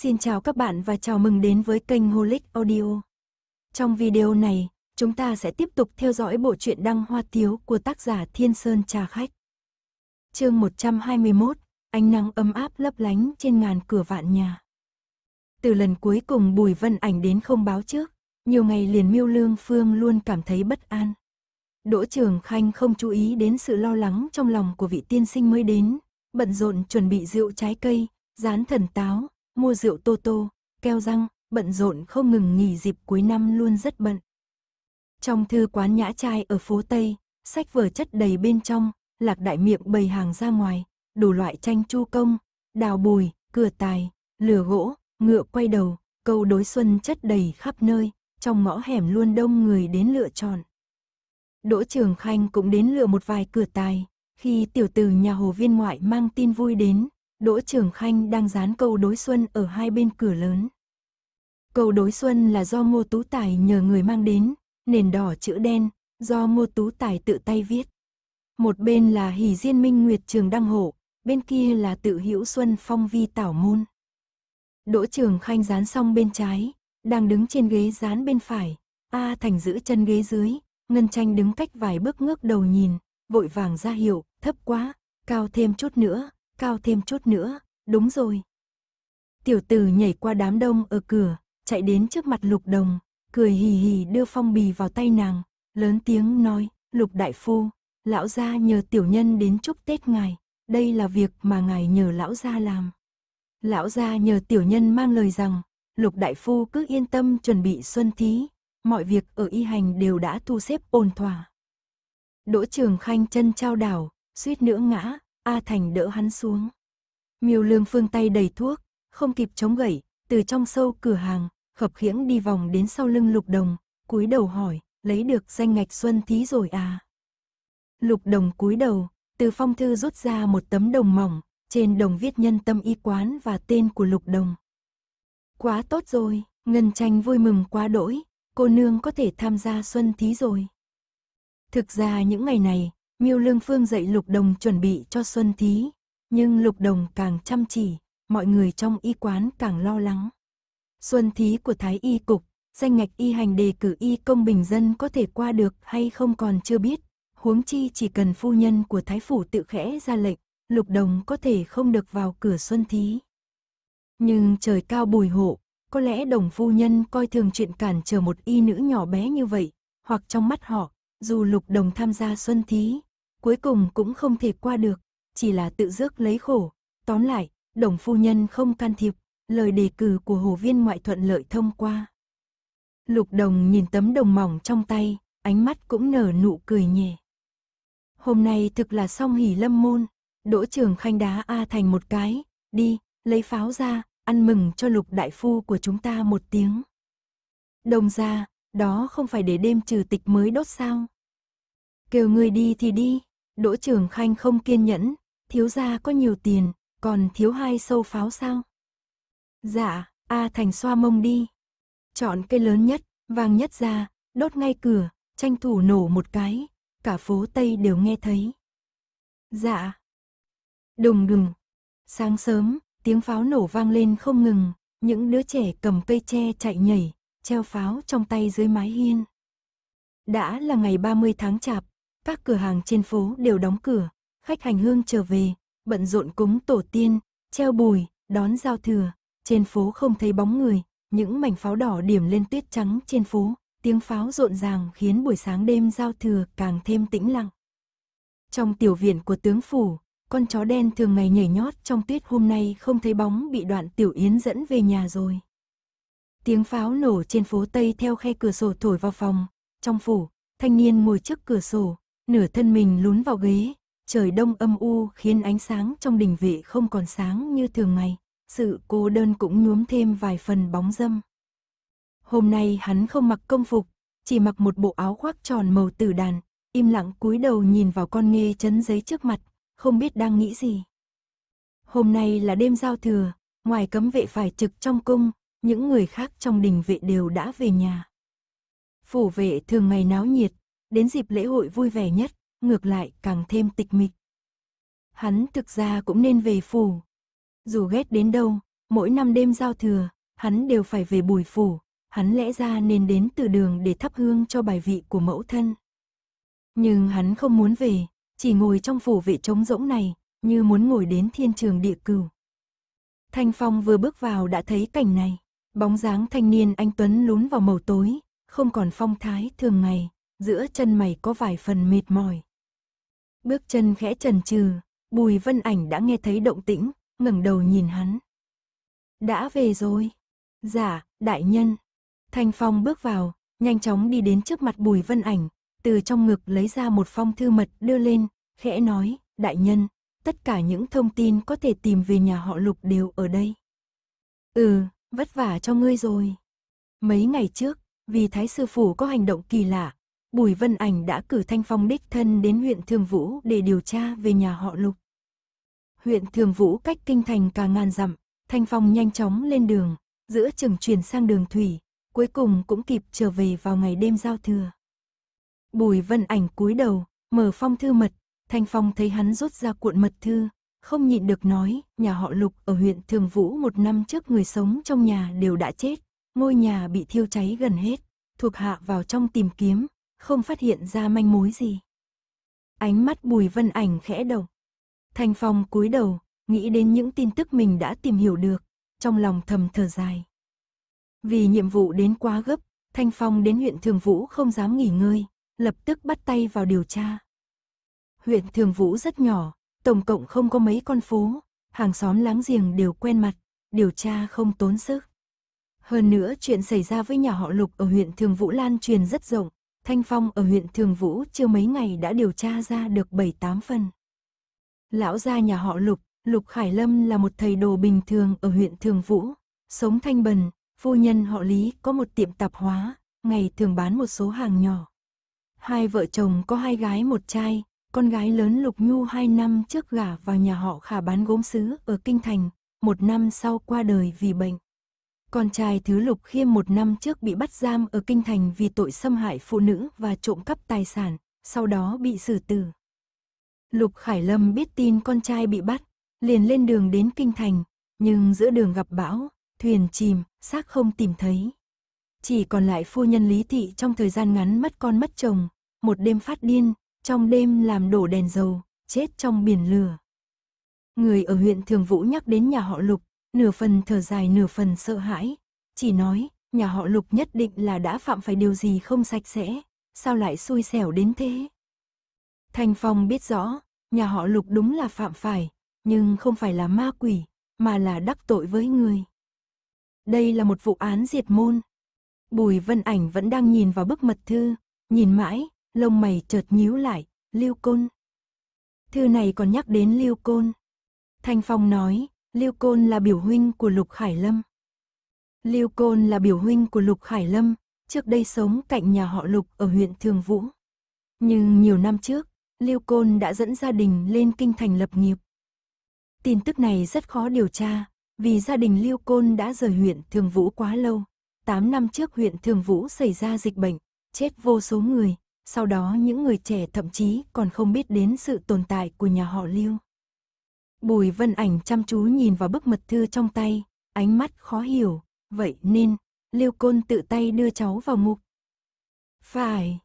Xin chào các bạn và chào mừng đến với kênh Holic Audio. Trong video này, chúng ta sẽ tiếp tục theo dõi bộ truyện Đăng Hoa Tiếu của tác giả Thiên Sơn Trà Khách. Chương 121, ánh nắng ấm áp lấp lánh trên ngàn cửa vạn nhà. Từ lần cuối cùng Bùi Vân Ảnh đến không báo trước, nhiều ngày liền Miêu Lương Phương luôn cảm thấy bất an. Đỗ Trường Khanh không chú ý đến sự lo lắng trong lòng của vị tiên sinh mới đến, bận rộn chuẩn bị rượu trái cây, rán thần táo, mua rượu tô tô, keo răng, bận rộn không ngừng nghỉ dịp cuối năm luôn rất bận. Trong thư quán nhã trai ở phố Tây, sách vở chất đầy bên trong, lạc đại miệng bày hàng ra ngoài, đủ loại tranh chu công, đào bùi, cửa tài, lửa gỗ, ngựa quay đầu, câu đối xuân chất đầy khắp nơi, trong ngõ hẻm luôn đông người đến lựa chọn. Đỗ Trường Khanh cũng đến lựa một vài cửa tài, khi tiểu tử nhà hồ viên ngoại mang tin vui đến, Đỗ Trường Khanh đang dán câu đối xuân ở hai bên cửa lớn. Câu đối xuân là do Ngô Tú Tài nhờ người mang đến, nền đỏ chữ đen, do Ngô Tú Tài tự tay viết. Một bên là Hỷ Diên Minh Nguyệt Trường Đăng Hổ, bên kia là tự hữu Xuân Phong Vi Tảo Môn. Đỗ Trường Khanh dán xong bên trái, đang đứng trên ghế dán bên phải, A Thành giữ chân ghế dưới, Ngân Tranh đứng cách vài bước ngước đầu nhìn, vội vàng ra hiệu, thấp quá, cao thêm chút nữa, cao thêm chút nữa, đúng rồi. Tiểu tử nhảy qua đám đông ở cửa, chạy đến trước mặt lục đồng, cười hì hì đưa phong bì vào tay nàng, lớn tiếng nói, lục đại phu, lão gia nhờ tiểu nhân đến chúc Tết ngài, đây là việc mà ngài nhờ lão gia làm. Lão gia nhờ tiểu nhân mang lời rằng, lục đại phu cứ yên tâm chuẩn bị xuân thí, mọi việc ở y hành đều đã thu xếp ổn thỏa. Đỗ Trường Khanh chân trao đảo, suýt nữa ngã, A Thành đỡ hắn xuống. Miêu Lương Phương tay đầy thuốc, không kịp chống gậy, từ trong sâu cửa hàng, khập khiễng đi vòng đến sau lưng Lục Đồng, cúi đầu hỏi, lấy được danh ngạch xuân thí rồi à? Lục Đồng cúi đầu, từ phong thư rút ra một tấm đồng mỏng, trên đồng viết nhân tâm y quán và tên của Lục Đồng. Quá tốt rồi, Ngân Tranh vui mừng quá đỗi, cô nương có thể tham gia xuân thí rồi. Thực ra những ngày này, Miêu Lương Phương dạy Lục Đồng chuẩn bị cho Xuân Thí, nhưng Lục Đồng càng chăm chỉ, mọi người trong y quán càng lo lắng. Xuân Thí của Thái Y Cục, danh ngạch y hành đề cử y công bình dân có thể qua được hay không còn chưa biết, huống chi chỉ cần phu nhân của Thái Phủ tự khẽ ra lệnh, Lục Đồng có thể không được vào cửa Xuân Thí. Nhưng trời cao bùi hộ, có lẽ đồng phu nhân coi thường chuyện cản trở một y nữ nhỏ bé như vậy, hoặc trong mắt họ, dù Lục Đồng tham gia Xuân Thí, cuối cùng cũng không thể qua được, chỉ là tự rước lấy khổ. Tóm lại, đồng phu nhân không can thiệp, lời đề cử của hồ viên ngoại thuận lợi thông qua. Lục đồng nhìn tấm đồng mỏng trong tay, ánh mắt cũng nở nụ cười nhẹ. Hôm nay thực là song hỉ lâm môn, đỗ trường khanh đá A thành một cái, đi, lấy pháo ra, ăn mừng cho lục đại phu của chúng ta một tiếng. Đồng ra, đó không phải để đêm trừ tịch mới đốt sao. Kêu người đi thì đi, Đỗ Trường Khanh không kiên nhẫn, thiếu gia có nhiều tiền, còn thiếu hai sâu pháo sao? Dạ, A Thành xoa mông đi. Chọn cây lớn nhất, vàng nhất ra, đốt ngay cửa, tranh thủ nổ một cái, cả phố Tây đều nghe thấy. Dạ. Đùng đùng. Sáng sớm, tiếng pháo nổ vang lên không ngừng, những đứa trẻ cầm cây tre chạy nhảy, treo pháo trong tay dưới mái hiên. Đã là ngày 30 tháng chạp, các cửa hàng trên phố đều đóng cửa, khách hành hương trở về, bận rộn cúng tổ tiên, treo bùi, đón giao thừa, trên phố không thấy bóng người, những mảnh pháo đỏ điểm lên tuyết trắng trên phố, tiếng pháo rộn ràng khiến buổi sáng đêm giao thừa càng thêm tĩnh lặng. Trong tiểu viện của tướng phủ, con chó đen thường ngày nhảy nhót trong tuyết hôm nay không thấy bóng bị đoạn tiểu yến dẫn về nhà rồi. Tiếng pháo nổ trên phố Tây theo khe cửa sổ thổi vào phòng, trong phủ, thanh niên ngồi trước cửa sổ, nửa thân mình lún vào ghế, trời đông âm u khiến ánh sáng trong đình vệ không còn sáng như thường ngày, sự cô đơn cũng nhuốm thêm vài phần bóng dâm. Hôm nay hắn không mặc công phục, chỉ mặc một bộ áo khoác tròn màu tử đàn, im lặng cúi đầu nhìn vào con nghê chấn giấy trước mặt, không biết đang nghĩ gì. Hôm nay là đêm giao thừa, ngoài cấm vệ phải trực trong cung, những người khác trong đình vệ đều đã về nhà. Phủ vệ thường ngày náo nhiệt, đến dịp lễ hội vui vẻ nhất, ngược lại càng thêm tịch mịch. Hắn thực ra cũng nên về phủ. Dù ghét đến đâu, mỗi năm đêm giao thừa, hắn đều phải về bùi phủ, hắn lẽ ra nên đến từ đường để thắp hương cho bài vị của mẫu thân. Nhưng hắn không muốn về, chỉ ngồi trong phủ vệ trống rỗng này, như muốn ngồi đến thiên trường địa cửu. Thanh Phong vừa bước vào đã thấy cảnh này, bóng dáng thanh niên anh Tuấn lún vào màu tối, không còn phong thái thường ngày, giữa chân mày có vài phần mệt mỏi. Bước chân khẽ trần trừ, Bùi Vân Ảnh đã nghe thấy động tĩnh, ngẩng đầu nhìn hắn. Đã về rồi. Dạ, đại nhân. Thanh Phong bước vào, nhanh chóng đi đến trước mặt Bùi Vân Ảnh, từ trong ngực lấy ra một phong thư mật đưa lên, khẽ nói, đại nhân, tất cả những thông tin có thể tìm về nhà họ Lục đều ở đây. Ừ, vất vả cho ngươi rồi. Mấy ngày trước, vì Thái Sư Phủ có hành động kỳ lạ, Bùi Vân Ảnh đã cử Thanh Phong đích thân đến huyện Thường Vũ để điều tra về nhà họ Lục. Huyện Thường Vũ cách kinh thành cả ngàn dặm, Thanh Phong nhanh chóng lên đường, giữa chừng chuyển sang đường thủy, cuối cùng cũng kịp trở về vào ngày đêm giao thừa. Bùi Vân Ảnh cúi đầu, mở phong thư mật, Thanh Phong thấy hắn rút ra cuộn mật thư, không nhịn được nói, nhà họ Lục ở huyện Thường Vũ một năm trước người sống trong nhà đều đã chết, ngôi nhà bị thiêu cháy gần hết, thuộc hạ vào trong tìm kiếm, không phát hiện ra manh mối gì. Ánh mắt Bùi Vân Ảnh khẽ động. Thanh Phong cúi đầu, nghĩ đến những tin tức mình đã tìm hiểu được, trong lòng thầm thở dài. Vì nhiệm vụ đến quá gấp, Thanh Phong đến huyện Thường Vũ không dám nghỉ ngơi, lập tức bắt tay vào điều tra. Huyện Thường Vũ rất nhỏ, tổng cộng không có mấy con phố, hàng xóm láng giềng đều quen mặt, điều tra không tốn sức. Hơn nữa chuyện xảy ra với nhà họ Lục ở huyện Thường Vũ Lan truyền rất rộng, Thanh Phong ở huyện Thường Vũ chưa mấy ngày đã điều tra ra được 7-8 phần. Lão gia nhà họ Lục, Lục Khải Lâm là một thầy đồ bình thường ở huyện Thường Vũ, sống thanh bần, phu nhân họ Lý có một tiệm tạp hóa, ngày thường bán một số hàng nhỏ. Hai vợ chồng có hai gái một trai, con gái lớn Lục Nhu hai năm trước gả vào nhà họ khả bán gốm sứ ở Kinh Thành, một năm sau qua đời vì bệnh. Con trai Thứ Lục Khiêm một năm trước bị bắt giam ở Kinh Thành vì tội xâm hại phụ nữ và trộm cắp tài sản, sau đó bị xử tử. Lục Khải Lâm biết tin con trai bị bắt, liền lên đường đến Kinh Thành, nhưng giữa đường gặp bão, thuyền chìm, xác không tìm thấy. Chỉ còn lại phu nhân Lý Thị trong thời gian ngắn mất con mất chồng, một đêm phát điên, trong đêm làm đổ đèn dầu, chết trong biển lửa. Người ở huyện Thường Vũ nhắc đến nhà họ Lục, nửa phần thở dài nửa phần sợ hãi, chỉ nói, nhà họ Lục nhất định là đã phạm phải điều gì không sạch sẽ, sao lại xui xẻo đến thế. Thành Phong biết rõ, nhà họ Lục đúng là phạm phải, nhưng không phải là ma quỷ, mà là đắc tội với người. Đây là một vụ án diệt môn. Bùi Vân Ảnh vẫn đang nhìn vào bức mật thư, nhìn mãi, lông mày chợt nhíu lại, Lưu Côn. Thư này còn nhắc đến Lưu Côn. Thanh Phong nói, Lưu Côn là biểu huynh của Lục Khải Lâm. Lưu Côn là biểu huynh của Lục Khải Lâm, trước đây sống cạnh nhà họ Lục ở huyện Thường Vũ. Nhưng nhiều năm trước, Lưu Côn đã dẫn gia đình lên kinh thành lập nghiệp. Tin tức này rất khó điều tra, vì gia đình Lưu Côn đã rời huyện Thường Vũ quá lâu. 8 năm trước huyện Thường Vũ xảy ra dịch bệnh, chết vô số người, sau đó những người trẻ thậm chí còn không biết đến sự tồn tại của nhà họ Lưu. Bùi Vân Ảnh chăm chú nhìn vào bức mật thư trong tay, ánh mắt khó hiểu, vậy nên, Liêu Côn tự tay đưa cháu vào mục. Phải,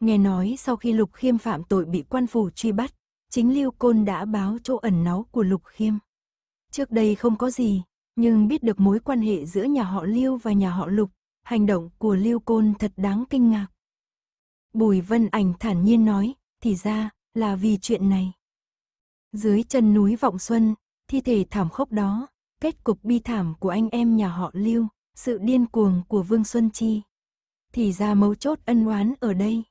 nghe nói sau khi Lục Khiêm phạm tội bị quan phủ truy bắt, chính Liêu Côn đã báo chỗ ẩn náu của Lục Khiêm. Trước đây không có gì, nhưng biết được mối quan hệ giữa nhà họ Liêu và nhà họ Lục, hành động của Liêu Côn thật đáng kinh ngạc. Bùi Vân Ảnh thản nhiên nói, thì ra là vì chuyện này. Dưới chân núi Vọng Xuân, thi thể thảm khốc đó, kết cục bi thảm của anh em nhà họ Lưu, sự điên cuồng của Vương Xuân Chi. Thì ra mấu chốt ân oán ở đây.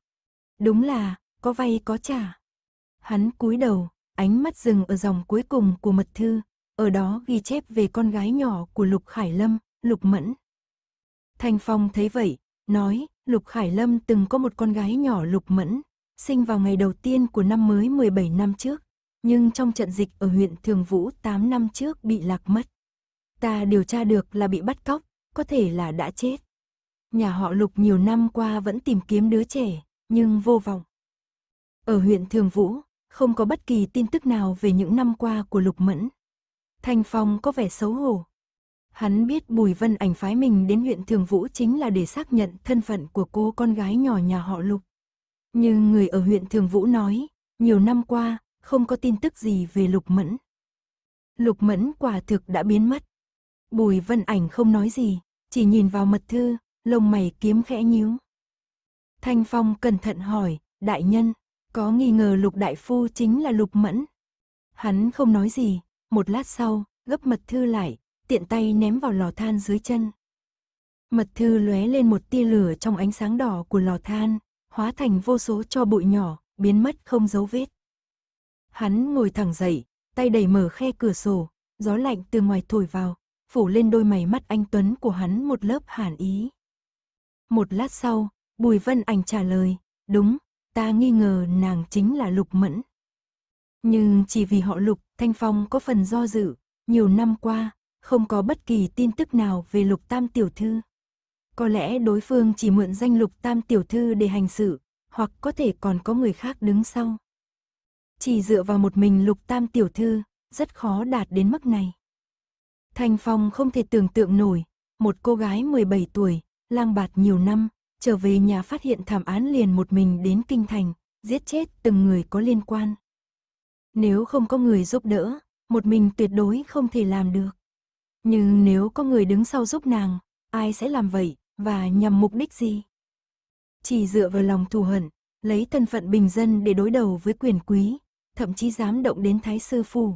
Đúng là, có vay có trả. Hắn cúi đầu, ánh mắt dừng ở dòng cuối cùng của mật thư, ở đó ghi chép về con gái nhỏ của Lục Khải Lâm, Lục Mẫn. thành Phong thấy vậy, nói, Lục Khải Lâm từng có một con gái nhỏ Lục Mẫn, sinh vào ngày đầu tiên của năm mới 17 năm trước nhưng trong trận dịch ở huyện Thường Vũ 8 năm trước bị lạc mất. Ta điều tra được là bị bắt cóc, có thể là đã chết. Nhà họ Lục nhiều năm qua vẫn tìm kiếm đứa trẻ, nhưng vô vọng. Ở huyện Thường Vũ, không có bất kỳ tin tức nào về những năm qua của Lục Mẫn. Thanh Phong có vẻ xấu hổ. Hắn biết Bùi Vân ảnh phái mình đến huyện Thường Vũ chính là để xác nhận thân phận của cô con gái nhỏ nhà họ Lục. Nhưng người ở huyện Thường Vũ nói, nhiều năm qua, không có tin tức gì về Lục Mẫn. Lục Mẫn quả thực đã biến mất. Bùi Vân Ảnh không nói gì, chỉ nhìn vào mật thư, lông mày kiếm khẽ nhíu. Thanh Phong cẩn thận hỏi, đại nhân, có nghi ngờ Lục Đại Phu chính là Lục Mẫn. Hắn không nói gì, một lát sau, gấp mật thư lại, tiện tay ném vào lò than dưới chân. Mật thư lóe lên một tia lửa trong ánh sáng đỏ của lò than, hóa thành vô số cho bụi nhỏ, biến mất không dấu vết. Hắn ngồi thẳng dậy, tay đẩy mở khe cửa sổ, gió lạnh từ ngoài thổi vào, phủ lên đôi mày mắt anh Tuấn của hắn một lớp hàn ý. Một lát sau, Bùi Vân Ảnh trả lời, đúng, ta nghi ngờ nàng chính là Lục Mẫn. Nhưng chỉ vì họ Lục, Thanh Phong có phần do dự, nhiều năm qua, không có bất kỳ tin tức nào về Lục Tam Tiểu Thư. Có lẽ đối phương chỉ mượn danh Lục Tam Tiểu Thư để hành sự, hoặc có thể còn có người khác đứng sau. Chỉ dựa vào một mình lục tam tiểu thư, rất khó đạt đến mức này. Thành Phong không thể tưởng tượng nổi, một cô gái 17 tuổi, lang bạt nhiều năm, trở về nhà phát hiện thảm án liền một mình đến kinh thành, giết chết từng người có liên quan. Nếu không có người giúp đỡ, một mình tuyệt đối không thể làm được. Nhưng nếu có người đứng sau giúp nàng, ai sẽ làm vậy, và nhằm mục đích gì? Chỉ dựa vào lòng thù hận, lấy thân phận bình dân để đối đầu với quyền quý, thậm chí dám động đến thái sư phù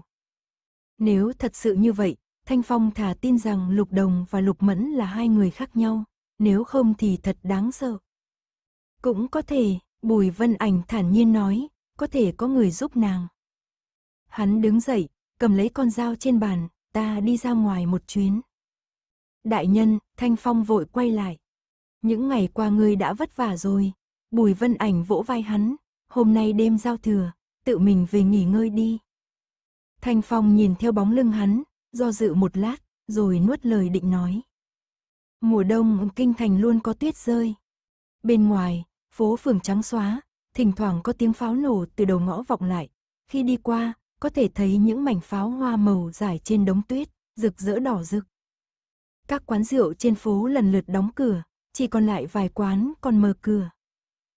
Nếu thật sự như vậy, Thanh Phong thả tin rằng Lục Đồng và Lục Mẫn là hai người khác nhau, nếu không thì thật đáng sợ. Cũng có thể, Bùi Vân Ảnh thản nhiên nói, có thể có người giúp nàng. Hắn đứng dậy, cầm lấy con dao trên bàn, ta đi ra ngoài một chuyến. Đại nhân, Thanh Phong vội quay lại. Những ngày qua ngươi đã vất vả rồi. Bùi Vân Ảnh vỗ vai hắn, hôm nay đêm giao thừa, tự mình về nghỉ ngơi đi. Thanh Phong nhìn theo bóng lưng hắn, do dự một lát, rồi nuốt lời định nói. Mùa đông kinh thành luôn có tuyết rơi. Bên ngoài, phố phường trắng xóa, thỉnh thoảng có tiếng pháo nổ từ đầu ngõ vọng lại. Khi đi qua, có thể thấy những mảnh pháo hoa màu dài trên đống tuyết, rực rỡ đỏ rực. Các quán rượu trên phố lần lượt đóng cửa, chỉ còn lại vài quán còn mở cửa.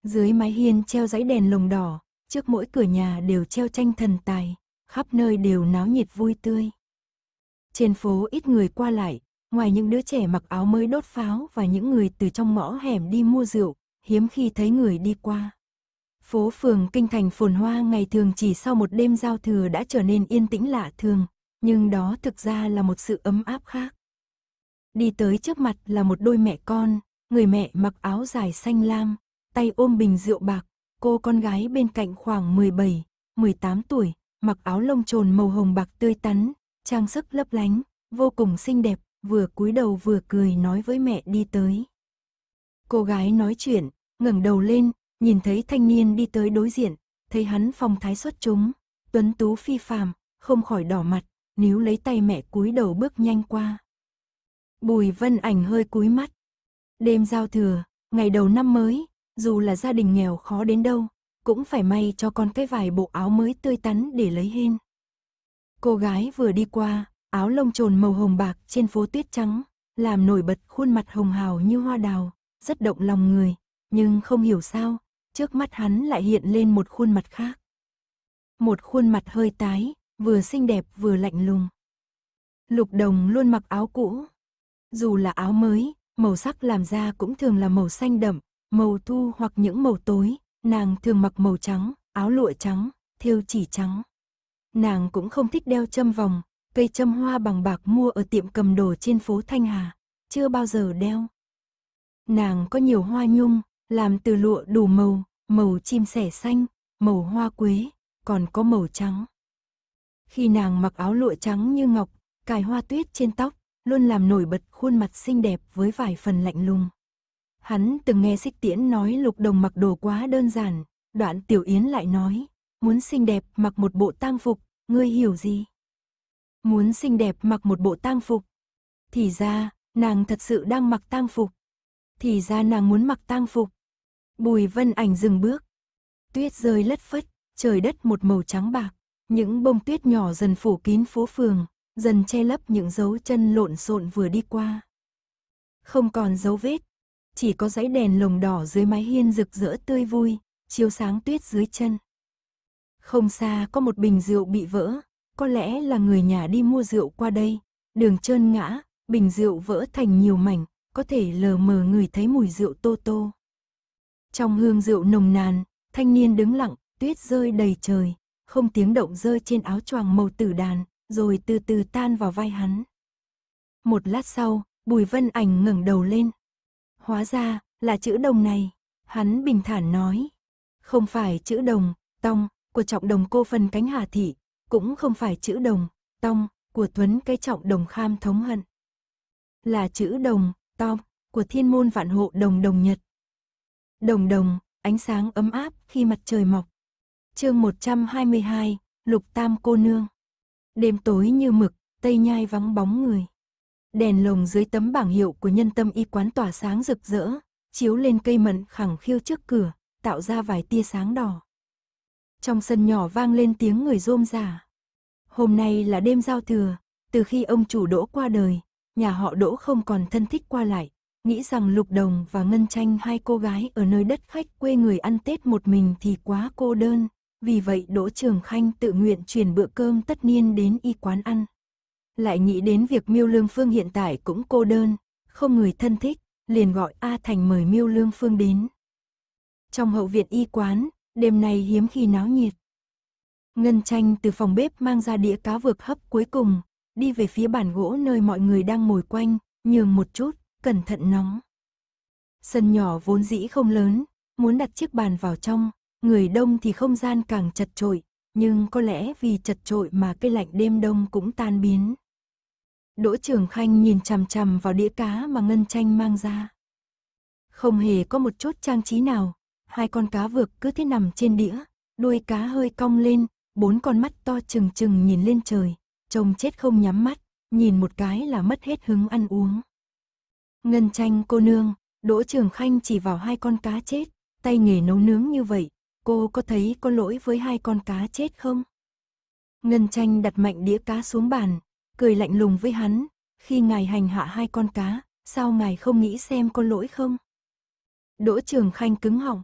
Dưới mái hiên treo dãy đèn lồng đỏ, trước mỗi cửa nhà đều treo tranh thần tài, khắp nơi đều náo nhiệt vui tươi. Trên phố ít người qua lại, ngoài những đứa trẻ mặc áo mới đốt pháo và những người từ trong ngõ hẻm đi mua rượu, hiếm khi thấy người đi qua. Phố phường kinh thành phồn hoa ngày thường chỉ sau một đêm giao thừa đã trở nên yên tĩnh lạ thường, nhưng đó thực ra là một sự ấm áp khác. Đi tới trước mặt là một đôi mẹ con, người mẹ mặc áo dài xanh lam, tay ôm bình rượu bạc, cô con gái bên cạnh khoảng 17, 18 tuổi, mặc áo lông trồn màu hồng bạc tươi tắn, trang sức lấp lánh, vô cùng xinh đẹp, vừa cúi đầu vừa cười nói với mẹ đi tới. Cô gái nói chuyện, ngẩng đầu lên, nhìn thấy thanh niên đi tới đối diện, thấy hắn phong thái xuất chúng, tuấn tú phi phàm, không khỏi đỏ mặt, níu lấy tay mẹ cúi đầu bước nhanh qua. Bùi Vân Ảnh hơi cúi mắt. Đêm giao thừa, ngày đầu năm mới, dù là gia đình nghèo khó đến đâu, cũng phải may cho con cái vài bộ áo mới tươi tắn để lấy hên. Cô gái vừa đi qua, áo lông trồn màu hồng bạc trên phố tuyết trắng, làm nổi bật khuôn mặt hồng hào như hoa đào, rất động lòng người, nhưng không hiểu sao, trước mắt hắn lại hiện lên một khuôn mặt khác. Một khuôn mặt hơi tái, vừa xinh đẹp vừa lạnh lùng. Lục đồng luôn mặc áo cũ. Dù là áo mới, màu sắc làm ra cũng thường là màu xanh đậm, màu thu hoặc những màu tối, nàng thường mặc màu trắng, áo lụa trắng, thêu chỉ trắng. Nàng cũng không thích đeo châm vòng, cây châm hoa bằng bạc mua ở tiệm cầm đồ trên phố Thanh Hà, chưa bao giờ đeo. Nàng có nhiều hoa nhung, làm từ lụa đủ màu, màu chim sẻ xanh, màu hoa quế, còn có màu trắng. Khi nàng mặc áo lụa trắng như ngọc, cài hoa tuyết trên tóc, luôn làm nổi bật khuôn mặt xinh đẹp với vài phần lạnh lùng. Hắn từng nghe xích tiễn nói lục đồng mặc đồ quá đơn giản, đoạn tiểu yến lại nói, muốn xinh đẹp mặc một bộ tang phục, ngươi hiểu gì? Muốn xinh đẹp mặc một bộ tang phục. Thì ra, nàng thật sự đang mặc tang phục. Thì ra nàng muốn mặc tang phục. Bùi vân ảnh dừng bước. Tuyết rơi lất phất, trời đất một màu trắng bạc. Những bông tuyết nhỏ dần phủ kín phố phường, dần che lấp những dấu chân lộn xộn vừa đi qua. Không còn dấu vết, chỉ có dãy đèn lồng đỏ dưới mái hiên rực rỡ tươi vui, chiếu sáng tuyết dưới chân. Không xa có một bình rượu bị vỡ, có lẽ là người nhà đi mua rượu qua đây, đường trơn ngã, bình rượu vỡ thành nhiều mảnh, có thể lờ mờ người thấy mùi rượu tô tô. Trong hương rượu nồng nàn, thanh niên đứng lặng, tuyết rơi đầy trời, không tiếng động rơi trên áo choàng màu tử đàn, rồi từ từ tan vào vai hắn. Một lát sau, Bùi Vân Ảnh ngẩng đầu lên, Hóa ra, là chữ đồng này. Hắn bình thản nói. Không phải chữ đồng, tong, của trọng đồng cô phần cánh hà thị. Cũng không phải chữ đồng, tong, của tuấn cái trọng đồng kham thống hận. Là chữ đồng, tong, của thiên môn vạn hộ đồng đồng nhật. Đồng đồng, ánh sáng ấm áp khi mặt trời mọc. chương 122, Lục Tam Cô Nương. Đêm tối như mực, tây nhai vắng bóng người. Đèn lồng dưới tấm bảng hiệu của nhân tâm y quán tỏa sáng rực rỡ, chiếu lên cây mận khẳng khiêu trước cửa, tạo ra vài tia sáng đỏ. Trong sân nhỏ vang lên tiếng người rôm rả. Hôm nay là đêm giao thừa, từ khi ông chủ đỗ qua đời, nhà họ đỗ không còn thân thích qua lại, nghĩ rằng Lục Đồng và Ngân Tranh hai cô gái ở nơi đất khách quê người ăn Tết một mình thì quá cô đơn, vì vậy Đỗ Trường Khanh tự nguyện chuyển bữa cơm tất niên đến y quán ăn lại nghĩ đến việc Miêu Lương Phương hiện tại cũng cô đơn, không người thân thích, liền gọi A Thành mời Miêu Lương Phương đến. Trong hậu viện y quán, đêm nay hiếm khi náo nhiệt. Ngân Tranh từ phòng bếp mang ra đĩa cá vược hấp cuối cùng, đi về phía bàn gỗ nơi mọi người đang ngồi quanh, nhường một chút, cẩn thận nóng. Sân nhỏ vốn dĩ không lớn, muốn đặt chiếc bàn vào trong, người đông thì không gian càng chật trội, nhưng có lẽ vì chật trội mà cây lạnh đêm đông cũng tan biến. Đỗ Trường Khanh nhìn chằm chằm vào đĩa cá mà Ngân Tranh mang ra. Không hề có một chút trang trí nào, hai con cá vược cứ thế nằm trên đĩa, đuôi cá hơi cong lên, bốn con mắt to trừng trừng nhìn lên trời, trông chết không nhắm mắt, nhìn một cái là mất hết hứng ăn uống. Ngân Tranh cô nương, Đỗ Trường Khanh chỉ vào hai con cá chết, tay nghề nấu nướng như vậy, cô có thấy có lỗi với hai con cá chết không? Ngân Tranh đặt mạnh đĩa cá xuống bàn, cười lạnh lùng với hắn, khi ngài hành hạ hai con cá, sao ngài không nghĩ xem con lỗi không? Đỗ Trường Khanh cứng họng.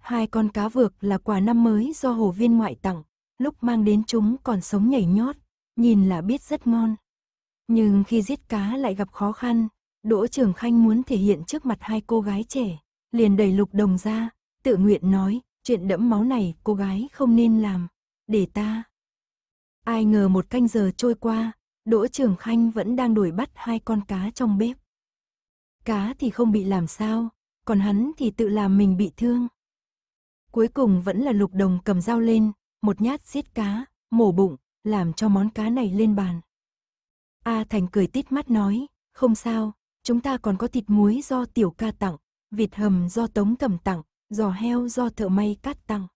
Hai con cá vược là quà năm mới do hồ viên ngoại tặng, lúc mang đến chúng còn sống nhảy nhót, nhìn là biết rất ngon. Nhưng khi giết cá lại gặp khó khăn, Đỗ Trường Khanh muốn thể hiện trước mặt hai cô gái trẻ, liền đẩy lục đồng ra, tự nguyện nói, chuyện đẫm máu này cô gái không nên làm, để ta. Ai ngờ một canh giờ trôi qua, Đỗ Trường Khanh vẫn đang đuổi bắt hai con cá trong bếp. Cá thì không bị làm sao, còn hắn thì tự làm mình bị thương. Cuối cùng vẫn là lục đồng cầm dao lên, một nhát giết cá, mổ bụng, làm cho món cá này lên bàn. A Thành cười tít mắt nói, không sao, chúng ta còn có thịt muối do tiểu ca tặng, vịt hầm do tống cầm tặng, giò heo do thợ may cắt tặng.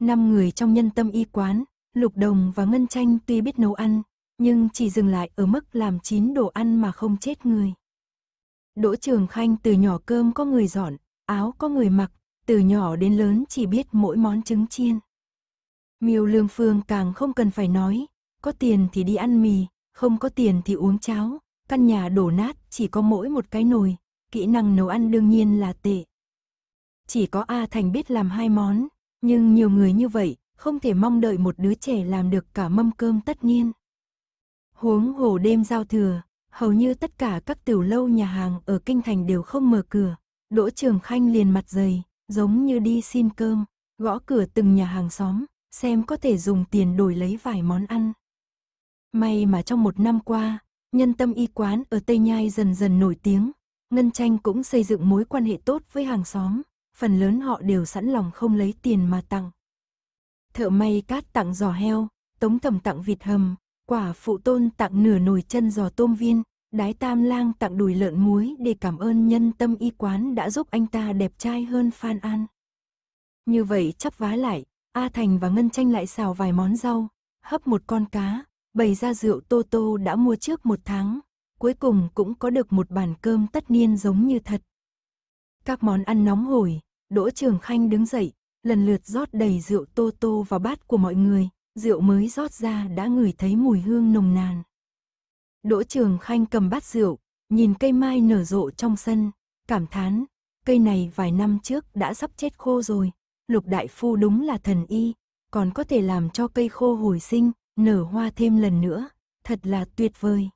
Năm người trong nhân tâm y quán, Lục Đồng và Ngân Tranh tuy biết nấu ăn, nhưng chỉ dừng lại ở mức làm chín đồ ăn mà không chết người. Đỗ Trường Khanh từ nhỏ cơm có người dọn, áo có người mặc, từ nhỏ đến lớn chỉ biết mỗi món trứng chiên. Miêu Lương Phương càng không cần phải nói, có tiền thì đi ăn mì, không có tiền thì uống cháo, căn nhà đổ nát chỉ có mỗi một cái nồi, kỹ năng nấu ăn đương nhiên là tệ. Chỉ có A Thành biết làm hai món, nhưng nhiều người như vậy không thể mong đợi một đứa trẻ làm được cả mâm cơm tất nhiên. Huống hồ đêm giao thừa, hầu như tất cả các tiểu lâu nhà hàng ở kinh thành đều không mở cửa. Đỗ Trường Khanh liền mặt dày, giống như đi xin cơm, gõ cửa từng nhà hàng xóm, xem có thể dùng tiền đổi lấy vài món ăn. May mà trong một năm qua, nhân tâm y quán ở Tây Nhai dần dần nổi tiếng, Ngân Tranh cũng xây dựng mối quan hệ tốt với hàng xóm, phần lớn họ đều sẵn lòng không lấy tiền mà tặng. Thợ may cát tặng giò heo, tống thẩm tặng vịt hầm, Quả phụ tôn tặng nửa nồi chân giò tôm viên, đái tam lang tặng đùi lợn muối để cảm ơn nhân tâm y quán đã giúp anh ta đẹp trai hơn Phan An. Như vậy chắp vá lại, A Thành và Ngân Tranh lại xào vài món rau, hấp một con cá, bày ra rượu Tô Tô đã mua trước một tháng, cuối cùng cũng có được một bàn cơm tất niên giống như thật. Các món ăn nóng hổi, Đỗ Trường Khanh đứng dậy, lần lượt rót đầy rượu Tô Tô vào bát của mọi người, rượu mới rót ra đã ngửi thấy mùi hương nồng nàn. Đỗ Trường Khanh cầm bát rượu, nhìn cây mai nở rộ trong sân, cảm thán, cây này vài năm trước đã sắp chết khô rồi, lục đại phu đúng là thần y, còn có thể làm cho cây khô hồi sinh, nở hoa thêm lần nữa, thật là tuyệt vời.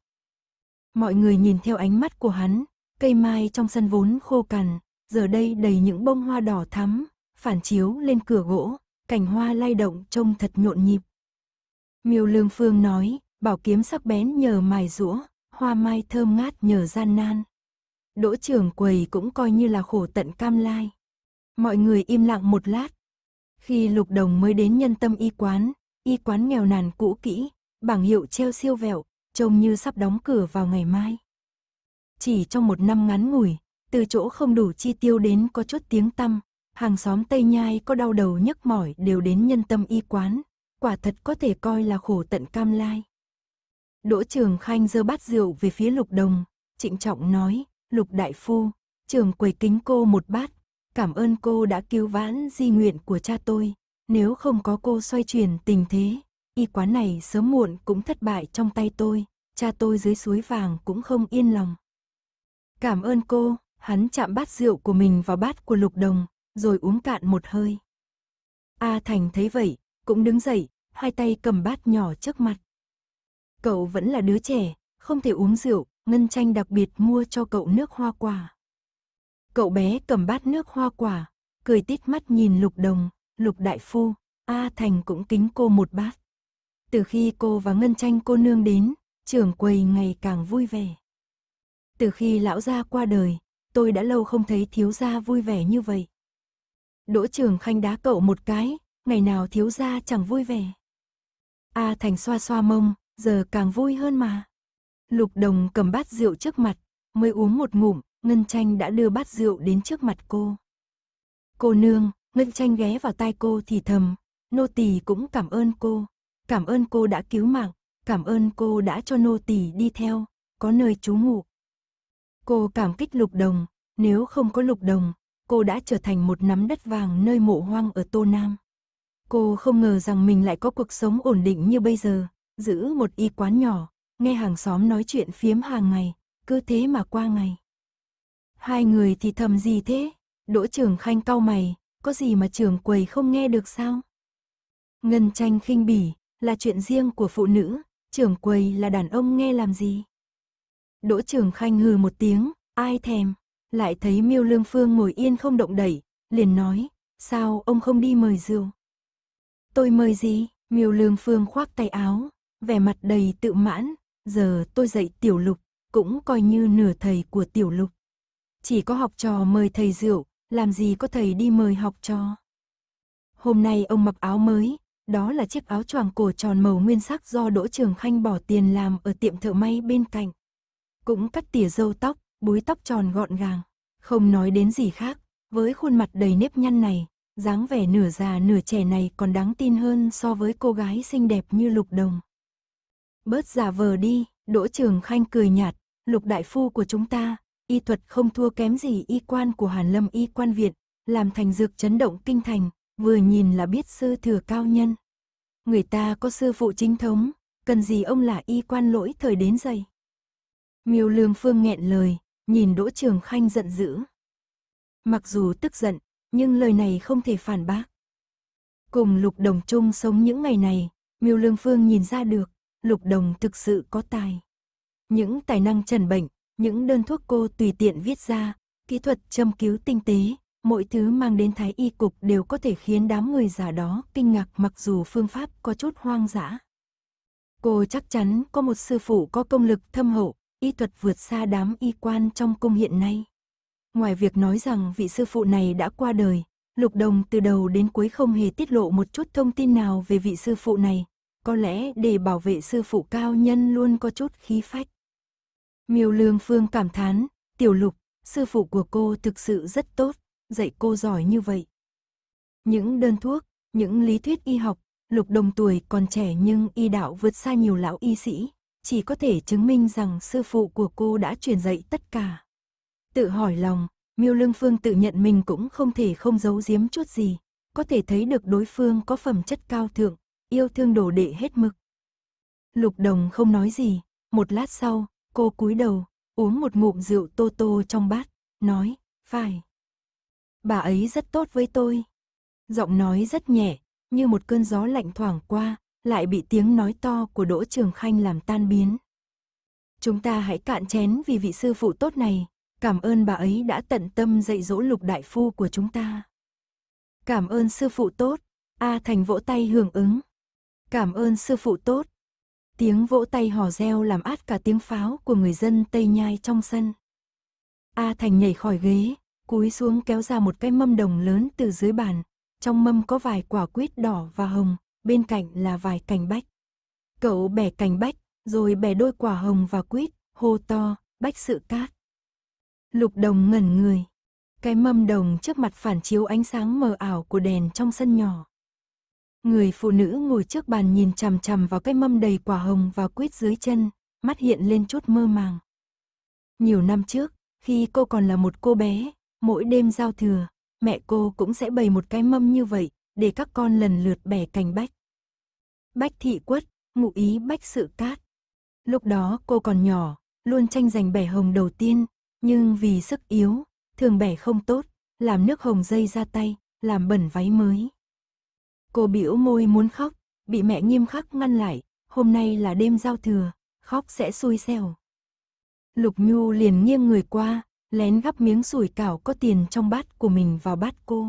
Mọi người nhìn theo ánh mắt của hắn, cây mai trong sân vốn khô cằn, giờ đây đầy những bông hoa đỏ thắm, phản chiếu lên cửa gỗ, cành hoa lay động trông thật nhộn nhịp. Miêu Lương Phương nói, bảo kiếm sắc bén nhờ mài rũa, hoa mai thơm ngát nhờ gian nan. Đỗ trưởng quầy cũng coi như là khổ tận cam lai. Mọi người im lặng một lát. Khi lục đồng mới đến nhân tâm y quán, y quán nghèo nàn cũ kỹ, bảng hiệu treo siêu vẹo, trông như sắp đóng cửa vào ngày mai. Chỉ trong một năm ngắn ngủi, từ chỗ không đủ chi tiêu đến có chút tiếng tăm, hàng xóm Tây Nhai có đau đầu nhức mỏi đều đến nhân tâm y quán, quả thật có thể coi là khổ tận cam lai. Đỗ Trường Khanh dơ bát rượu về phía Lục Đồng, trịnh trọng nói, Lục Đại Phu, trường quầy kính cô một bát, cảm ơn cô đã cứu vãn di nguyện của cha tôi, nếu không có cô xoay chuyển tình thế, y quán này sớm muộn cũng thất bại trong tay tôi, cha tôi dưới suối vàng cũng không yên lòng. Cảm ơn cô, hắn chạm bát rượu của mình vào bát của Lục Đồng, rồi uống cạn một hơi. A Thành thấy vậy, cũng đứng dậy, hai tay cầm bát nhỏ trước mặt. Cậu vẫn là đứa trẻ, không thể uống rượu, Ngân Tranh đặc biệt mua cho cậu nước hoa quả. Cậu bé cầm bát nước hoa quả, cười tít mắt nhìn Lục Đồng, Lục Đại Phu, A Thành cũng kính cô một bát. Từ khi cô và Ngân Tranh cô nương đến, trưởng quầy ngày càng vui vẻ. Từ khi lão gia qua đời, tôi đã lâu không thấy thiếu gia vui vẻ như vậy. Đỗ trường khanh đá cậu một cái, ngày nào thiếu gia chẳng vui vẻ. A Thành xoa xoa mông, giờ càng vui hơn mà. Lục Đồng cầm bát rượu trước mặt, mới uống một ngụm, Ngân Tranh đã đưa bát rượu đến trước mặt cô. Cô nương, Ngân Tranh ghé vào tai cô thì thầm, nô tỳ cũng cảm ơn cô, cảm ơn cô đã cứu mạng, cảm ơn cô đã cho nô tỳ đi theo, có nơi trú ngụ. Cô cảm kích Lục Đồng, nếu không có Lục Đồng, cô đã trở thành một nắm đất vàng nơi mộ hoang ở Tô Nam. Cô không ngờ rằng mình lại có cuộc sống ổn định như bây giờ, giữ một y quán nhỏ, nghe hàng xóm nói chuyện phiếm hàng ngày, cứ thế mà qua ngày. Hai người thì thầm gì thế? Đỗ trưởng Khanh cau mày, có gì mà trưởng quầy không nghe được sao? Ngân tranh khinh bỉ, là chuyện riêng của phụ nữ, trưởng quầy là đàn ông nghe làm gì? Đỗ trưởng Khanh hừ một tiếng, ai thèm, lại thấy Miêu Lương Phương ngồi yên không động đẩy, liền nói, sao ông không đi mời rượu? Tôi mời gì? Miêu Lương Phương khoác tay áo, vẻ mặt đầy tự mãn, giờ tôi dạy tiểu lục, cũng coi như nửa thầy của tiểu lục. Chỉ có học trò mời thầy rượu, làm gì có thầy đi mời học trò. Hôm nay ông mặc áo mới, đó là chiếc áo choàng cổ tròn màu nguyên sắc do Đỗ Trường Khanh bỏ tiền làm ở tiệm thợ may bên cạnh. Cũng cắt tỉa râu tóc, búi tóc tròn gọn gàng, không nói đến gì khác, với khuôn mặt đầy nếp nhăn này, dáng vẻ nửa già nửa trẻ này còn đáng tin hơn so với cô gái xinh đẹp như Lục Đồng. Bớt giả vờ đi, Đỗ Trường Khanh cười nhạt, Lục Đại Phu của chúng ta, y thuật không thua kém gì y quan của Hàn Lâm y quan viện làm thành dược chấn động kinh thành, vừa nhìn là biết sư thừa cao nhân. Người ta có sư phụ chính thống, cần gì ông là y quan lỗi thời đến dày. Miêu Lương Phương nghẹn lời, nhìn Đỗ Trường Khanh giận dữ. Mặc dù tức giận, nhưng lời này không thể phản bác. Cùng Lục Đồng chung sống những ngày này, Miêu Lương Phương nhìn ra được, Lục Đồng thực sự có tài. Những tài năng trần bệnh, những đơn thuốc cô tùy tiện viết ra, kỹ thuật châm cứu tinh tế, mỗi thứ mang đến thái y cục đều có thể khiến đám người già đó kinh ngạc mặc dù phương pháp có chút hoang dã. Cô chắc chắn có một sư phụ có công lực thâm hậu, y thuật vượt xa đám y quan trong cung hiện nay. Ngoài việc nói rằng vị sư phụ này đã qua đời, Lục Đồng từ đầu đến cuối không hề tiết lộ một chút thông tin nào về vị sư phụ này, có lẽ để bảo vệ sư phụ cao nhân luôn có chút khí phách. Miêu Lương Phương cảm thán, tiểu lục, sư phụ của cô thực sự rất tốt, dạy cô giỏi như vậy. Những đơn thuốc, những lý thuyết y học, lục đồng tuổi còn trẻ nhưng y đạo vượt xa nhiều lão y sĩ, chỉ có thể chứng minh rằng sư phụ của cô đã truyền dạy tất cả. Tự hỏi lòng, miêu lương phương tự nhận mình cũng không thể không giấu giếm chút gì. Có thể thấy được đối phương có phẩm chất cao thượng, yêu thương đồ đệ hết mực. Lục đồng không nói gì, một lát sau, cô cúi đầu, uống một ngụm rượu tô tô trong bát, nói, phải. Bà ấy rất tốt với tôi. Giọng nói rất nhẹ, như một cơn gió lạnh thoảng qua, lại bị tiếng nói to của Đỗ Trường Khanh làm tan biến. Chúng ta hãy cạn chén vì vị sư phụ tốt này, Cảm ơn bà ấy đã tận tâm dạy dỗ lục đại phu của chúng ta. Cảm ơn sư phụ tốt. A Thành vỗ tay hưởng ứng. Cảm ơn sư phụ tốt. Tiếng vỗ tay hò reo làm át cả tiếng pháo của người dân Tây Nhai trong sân. A Thành nhảy khỏi ghế, cúi xuống kéo ra một cái mâm đồng lớn từ dưới bàn. Trong mâm có vài quả quýt đỏ và hồng, bên cạnh là vài cành bách. Cậu bẻ cành bách, rồi bẻ đôi quả hồng và quýt, hô to, bách sự cát. Lục đồng ngẩn người. Cái mâm đồng trước mặt phản chiếu ánh sáng mờ ảo của đèn trong sân nhỏ. Người phụ nữ ngồi trước bàn nhìn chằm chằm vào cái mâm đầy quả hồng và quýt dưới chân, mắt hiện lên chút mơ màng. Nhiều năm trước, khi cô còn là một cô bé, mỗi đêm giao thừa, mẹ cô cũng sẽ bày một cái mâm như vậy, để các con lần lượt bẻ cành bách. Bách thị quất, ngụ ý bách sự cát. Lúc đó cô còn nhỏ, luôn tranh giành bẻ hồng đầu tiên, nhưng vì sức yếu, thường bẻ không tốt, làm nước hồng dây ra tay, làm bẩn váy mới. Cô bĩu môi muốn khóc, bị mẹ nghiêm khắc ngăn lại, hôm nay là đêm giao thừa, khóc sẽ xui xẻo. Lục Nhu liền nghiêng người qua, lén gắp miếng sủi cảo có tiền trong bát của mình vào bát cô.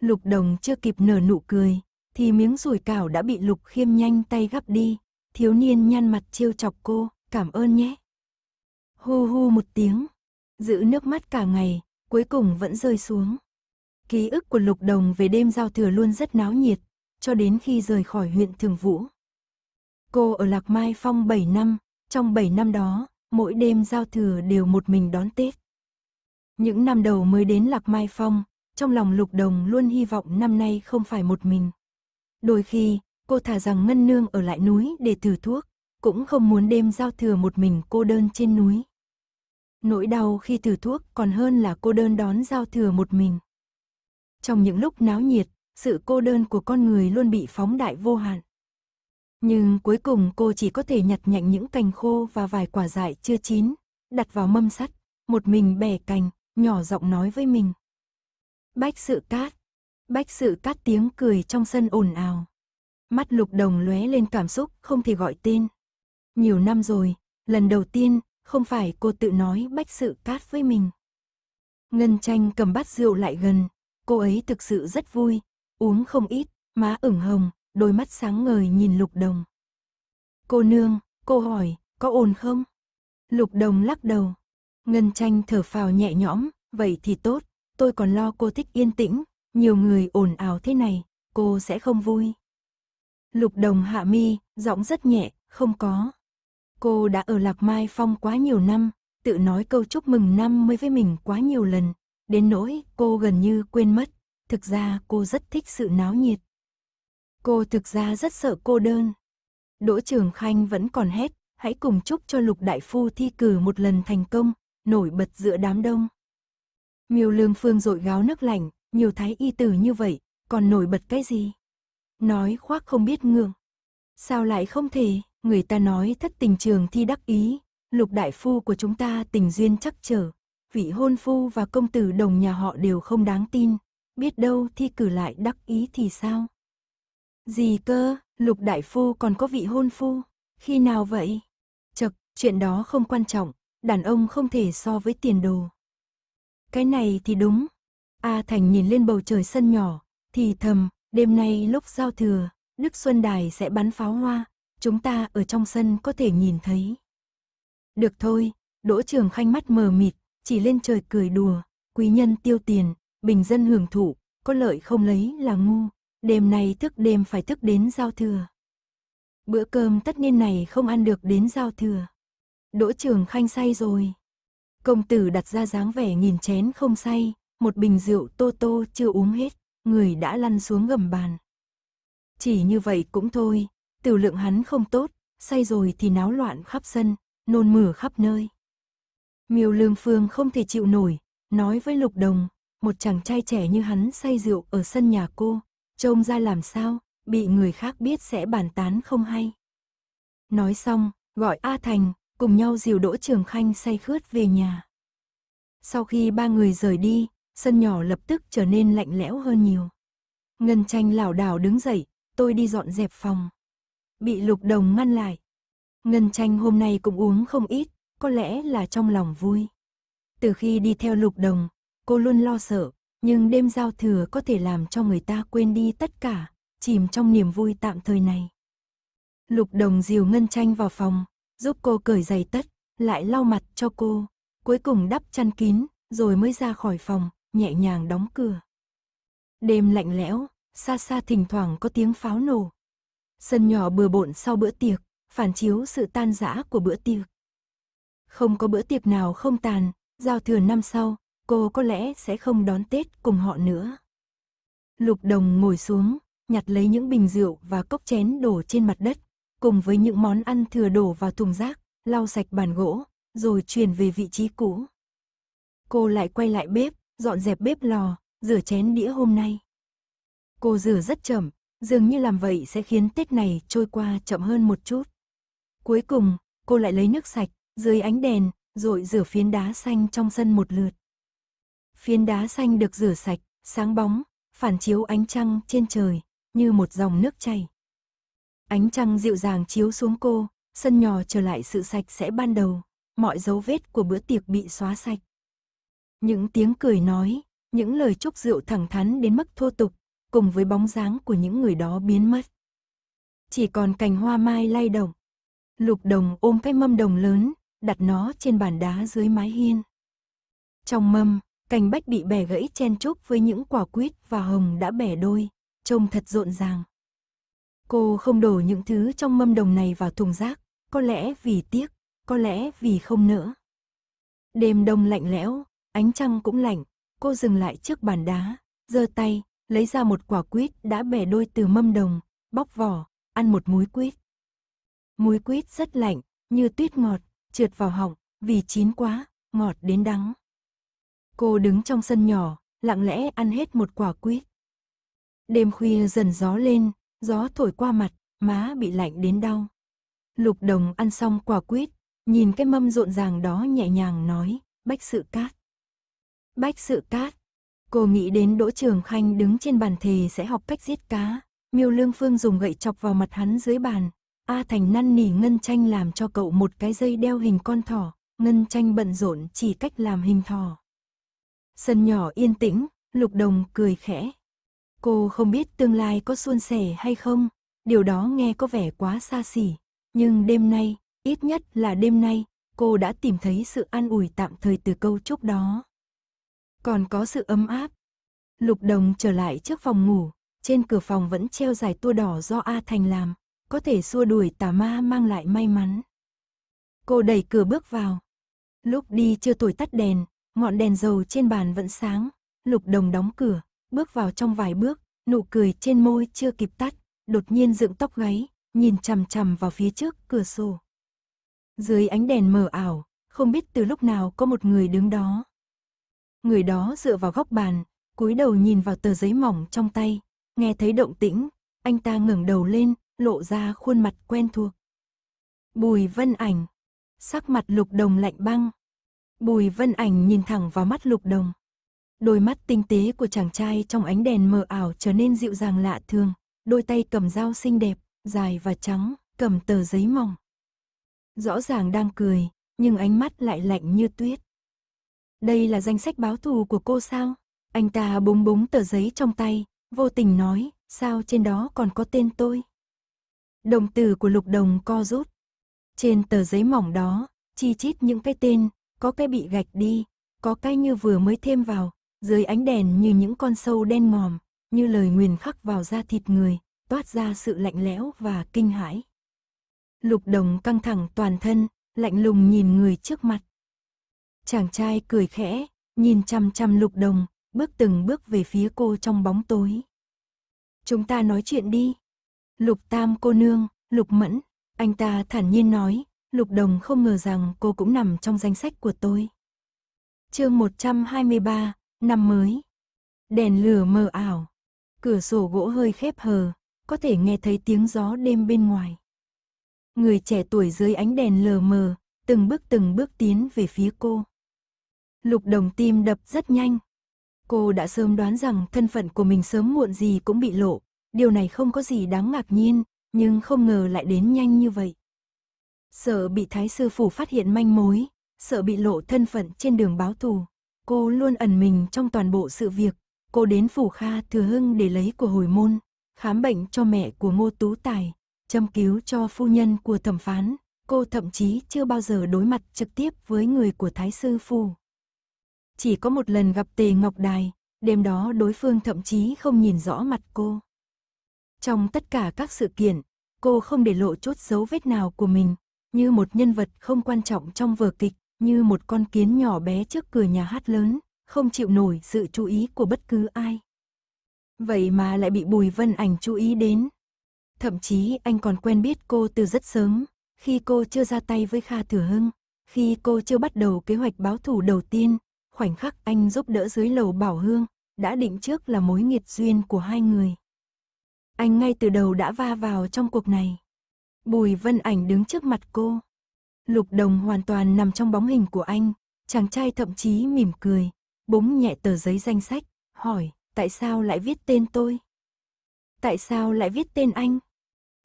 Lục Đồng chưa kịp nở nụ cười, thì miếng sủi cảo đã bị Lục Khiêm nhanh tay gắp đi, thiếu niên nhăn mặt trêu chọc cô, cảm ơn nhé. Hu hu một tiếng, giữ nước mắt cả ngày, cuối cùng vẫn rơi xuống. Ký ức của Lục Đồng về đêm giao thừa luôn rất náo nhiệt, cho đến khi rời khỏi huyện Thường Vũ. Cô ở Lạc Mai Phong 7 năm, trong 7 năm đó, mỗi đêm giao thừa đều một mình đón Tết. Những năm đầu mới đến Lạc Mai Phong, trong lòng Lục Đồng luôn hy vọng năm nay không phải một mình. Đôi khi, cô thả rằng Ngân Nương ở lại núi để thử thuốc, cũng không muốn đêm giao thừa một mình cô đơn trên núi. Nỗi đau khi từ thuốc còn hơn là cô đơn đón giao thừa một mình. Trong những lúc náo nhiệt, sự cô đơn của con người luôn bị phóng đại vô hạn. Nhưng cuối cùng cô chỉ có thể nhặt nhạnh những cành khô và vài quả dại chưa chín, đặt vào mâm sắt, một mình bẻ cành, nhỏ giọng nói với mình. Bách sự cát. Bách sự cát tiếng cười trong sân ồn ào. Mắt lục đồng lóe lên cảm xúc không thể gọi tên. Nhiều năm rồi, lần đầu tiên, không phải cô tự nói bách sự cát với mình. Ngân tranh cầm bát rượu lại gần, cô ấy thực sự rất vui, uống không ít, má ửng hồng, đôi mắt sáng ngời nhìn lục đồng. Cô nương, cô hỏi, có ồn không? Lục đồng lắc đầu. Ngân tranh thở phào nhẹ nhõm, vậy thì tốt, tôi còn lo cô thích yên tĩnh, nhiều người ồn ào thế này, cô sẽ không vui. Lục đồng hạ mi, giọng rất nhẹ, không có. Cô đã ở Lạc Mai Phong quá nhiều năm, tự nói câu chúc mừng năm mới với mình quá nhiều lần, đến nỗi cô gần như quên mất, thực ra cô rất thích sự náo nhiệt. Cô thực ra rất sợ cô đơn. Đỗ Trường Khanh vẫn còn hét, hãy cùng chúc cho Lục Đại Phu thi cử một lần thành công, nổi bật giữa đám đông. Miêu Lương Phương rội gáo nước lạnh, nhiều thái y tử như vậy, còn nổi bật cái gì? Nói khoác không biết ngượng. Sao lại không thể? người ta nói thất tình trường thi đắc ý, lục đại phu của chúng ta tình duyên chắc trở, vị hôn phu và công tử đồng nhà họ đều không đáng tin, biết đâu thi cử lại đắc ý thì sao? Gì cơ, lục đại phu còn có vị hôn phu, khi nào vậy? Chật, chuyện đó không quan trọng, đàn ông không thể so với tiền đồ. Cái này thì đúng. A Thành nhìn lên bầu trời sân nhỏ, thì thầm, đêm nay lúc giao thừa, Đức Xuân Đài sẽ bắn pháo hoa, chúng ta ở trong sân có thể nhìn thấy. Được thôi, Đỗ Trường Khanh mắt mờ mịt, chỉ lên trời cười đùa, quý nhân tiêu tiền, bình dân hưởng thụ, có lợi không lấy là ngu, đêm nay thức đêm phải thức đến giao thừa. Bữa cơm tất niên này không ăn được đến giao thừa. Đỗ Trường Khanh say rồi. Công tử đặt ra dáng vẻ nhìn chén không say, một bình rượu tô tô chưa uống hết, người đã lăn xuống gầm bàn. Chỉ như vậy cũng thôi, tử lượng hắn không tốt, say rồi thì náo loạn khắp sân, nôn mửa khắp nơi. Miêu Lương Phương không thể chịu nổi, nói với Lục Đồng, một chàng trai trẻ như hắn say rượu ở sân nhà cô, trông ra làm sao, bị người khác biết sẽ bàn tán không hay. Nói xong, gọi A Thành, cùng nhau dìu Đỗ Trường Khanh say khướt về nhà. Sau khi ba người rời đi, sân nhỏ lập tức trở nên lạnh lẽo hơn nhiều. Ngân tranh lảo đảo đứng dậy, tôi đi dọn dẹp phòng bị lục đồng ngăn lại. Ngân tranh hôm nay cũng uống không ít, có lẽ là trong lòng vui. Từ khi đi theo lục đồng, cô luôn lo sợ, nhưng đêm giao thừa có thể làm cho người ta quên đi tất cả, chìm trong niềm vui tạm thời này. Lục đồng dìu ngân tranh vào phòng, giúp cô cởi giày tất, lại lau mặt cho cô, cuối cùng đắp chăn kín, rồi mới ra khỏi phòng, nhẹ nhàng đóng cửa. Đêm lạnh lẽo, xa xa thỉnh thoảng có tiếng pháo nổ, Sân nhỏ bừa bộn sau bữa tiệc, phản chiếu sự tan rã của bữa tiệc. Không có bữa tiệc nào không tàn, giao thừa năm sau, cô có lẽ sẽ không đón Tết cùng họ nữa. Lục Đồng ngồi xuống, nhặt lấy những bình rượu và cốc chén đổ trên mặt đất, cùng với những món ăn thừa đổ vào thùng rác, lau sạch bàn gỗ, rồi chuyển về vị trí cũ. Cô lại quay lại bếp, dọn dẹp bếp lò, rửa chén đĩa hôm nay. Cô rửa rất chậm, Dường như làm vậy sẽ khiến Tết này trôi qua chậm hơn một chút. Cuối cùng, cô lại lấy nước sạch, dưới ánh đèn, rồi rửa phiến đá xanh trong sân một lượt. Phiến đá xanh được rửa sạch, sáng bóng, phản chiếu ánh trăng trên trời, như một dòng nước chảy. Ánh trăng dịu dàng chiếu xuống cô, sân nhỏ trở lại sự sạch sẽ ban đầu, mọi dấu vết của bữa tiệc bị xóa sạch. Những tiếng cười nói, những lời chúc rượu thẳng thắn đến mức thô tục, cùng với bóng dáng của những người đó biến mất. Chỉ còn cành hoa mai lay động. Lục đồng ôm cái mâm đồng lớn, đặt nó trên bàn đá dưới mái hiên. Trong mâm, cành bách bị bẻ gãy chen chúc với những quả quýt và hồng đã bẻ đôi, trông thật rộn ràng. Cô không đổ những thứ trong mâm đồng này vào thùng rác, có lẽ vì tiếc, có lẽ vì không nỡ. Đêm đông lạnh lẽo, ánh trăng cũng lạnh, cô dừng lại trước bàn đá, giơ tay, lấy ra một quả quýt đã bẻ đôi từ mâm đồng, bóc vỏ, ăn một múi quýt. Múi quýt rất lạnh, như tuyết ngọt, trượt vào họng, vì chín quá, ngọt đến đắng. Cô đứng trong sân nhỏ, lặng lẽ ăn hết một quả quýt. Đêm khuya dần gió lên, gió thổi qua mặt, má bị lạnh đến đau. Lục đồng ăn xong quả quýt, nhìn cái mâm rộn ràng đó nhẹ nhàng nói, bách sự cát. Bách sự cát, Cô nghĩ đến Đỗ Trường Khanh đứng trên bàn thề sẽ học cách giết cá. Miêu Lương Phương dùng gậy chọc vào mặt hắn dưới bàn. A Thành năn nỉ Ngân Tranh làm cho cậu một cái dây đeo hình con thỏ. Ngân Tranh bận rộn chỉ cách làm hình thỏ. Sân nhỏ yên tĩnh, Lục Đồng cười khẽ. Cô không biết tương lai có suôn sẻ hay không. Điều đó nghe có vẻ quá xa xỉ. Nhưng đêm nay, ít nhất là đêm nay, cô đã tìm thấy sự an ủi tạm thời từ câu chúc đó còn có sự ấm áp. Lục Đồng trở lại trước phòng ngủ, trên cửa phòng vẫn treo dài tua đỏ do A Thành làm, có thể xua đuổi tà ma mang lại may mắn. Cô đẩy cửa bước vào. Lúc đi chưa tuổi tắt đèn, ngọn đèn dầu trên bàn vẫn sáng, Lục Đồng đóng cửa, bước vào trong vài bước, nụ cười trên môi chưa kịp tắt, đột nhiên dựng tóc gáy, nhìn chằm chằm vào phía trước cửa sổ. Dưới ánh đèn mờ ảo, không biết từ lúc nào có một người đứng đó. Người đó dựa vào góc bàn, cúi đầu nhìn vào tờ giấy mỏng trong tay, nghe thấy động tĩnh, anh ta ngẩng đầu lên, lộ ra khuôn mặt quen thuộc. Bùi Vân Ảnh, sắc mặt Lục Đồng lạnh băng. Bùi Vân Ảnh nhìn thẳng vào mắt Lục Đồng. Đôi mắt tinh tế của chàng trai trong ánh đèn mờ ảo trở nên dịu dàng lạ thường, đôi tay cầm dao xinh đẹp, dài và trắng, cầm tờ giấy mỏng. Rõ ràng đang cười, nhưng ánh mắt lại lạnh như tuyết đây là danh sách báo thù của cô sao? Anh ta búng búng tờ giấy trong tay, vô tình nói, sao trên đó còn có tên tôi? Đồng tử của lục đồng co rút. Trên tờ giấy mỏng đó, chi chít những cái tên, có cái bị gạch đi, có cái như vừa mới thêm vào, dưới ánh đèn như những con sâu đen mòm như lời nguyền khắc vào da thịt người, toát ra sự lạnh lẽo và kinh hãi. Lục đồng căng thẳng toàn thân, lạnh lùng nhìn người trước mặt. Chàng trai cười khẽ, nhìn chăm chăm lục đồng, bước từng bước về phía cô trong bóng tối. Chúng ta nói chuyện đi. Lục tam cô nương, lục mẫn, anh ta thản nhiên nói, lục đồng không ngờ rằng cô cũng nằm trong danh sách của tôi. chương 123, năm mới. Đèn lửa mờ ảo, cửa sổ gỗ hơi khép hờ, có thể nghe thấy tiếng gió đêm bên ngoài. Người trẻ tuổi dưới ánh đèn lờ mờ, từng bước từng bước tiến về phía cô. Lục đồng tim đập rất nhanh. Cô đã sớm đoán rằng thân phận của mình sớm muộn gì cũng bị lộ. Điều này không có gì đáng ngạc nhiên, nhưng không ngờ lại đến nhanh như vậy. Sợ bị thái sư phủ phát hiện manh mối, sợ bị lộ thân phận trên đường báo thù. Cô luôn ẩn mình trong toàn bộ sự việc. Cô đến phủ Kha Thừa Hưng để lấy của hồi môn, khám bệnh cho mẹ của Ngô Tú Tài, châm cứu cho phu nhân của thẩm phán. Cô thậm chí chưa bao giờ đối mặt trực tiếp với người của Thái Sư Phu. Chỉ có một lần gặp Tề Ngọc Đài, đêm đó đối phương thậm chí không nhìn rõ mặt cô. Trong tất cả các sự kiện, cô không để lộ chốt dấu vết nào của mình, như một nhân vật không quan trọng trong vở kịch, như một con kiến nhỏ bé trước cửa nhà hát lớn, không chịu nổi sự chú ý của bất cứ ai. Vậy mà lại bị Bùi Vân Ảnh chú ý đến. Thậm chí anh còn quen biết cô từ rất sớm, khi cô chưa ra tay với Kha Thừa Hưng, khi cô chưa bắt đầu kế hoạch báo thù đầu tiên, khoảnh khắc anh giúp đỡ dưới lầu Bảo Hương, đã định trước là mối nghiệt duyên của hai người. Anh ngay từ đầu đã va vào trong cuộc này. Bùi Vân Ảnh đứng trước mặt cô. Lục Đồng hoàn toàn nằm trong bóng hình của anh, chàng trai thậm chí mỉm cười, búng nhẹ tờ giấy danh sách, hỏi, tại sao lại viết tên tôi? Tại sao lại viết tên anh?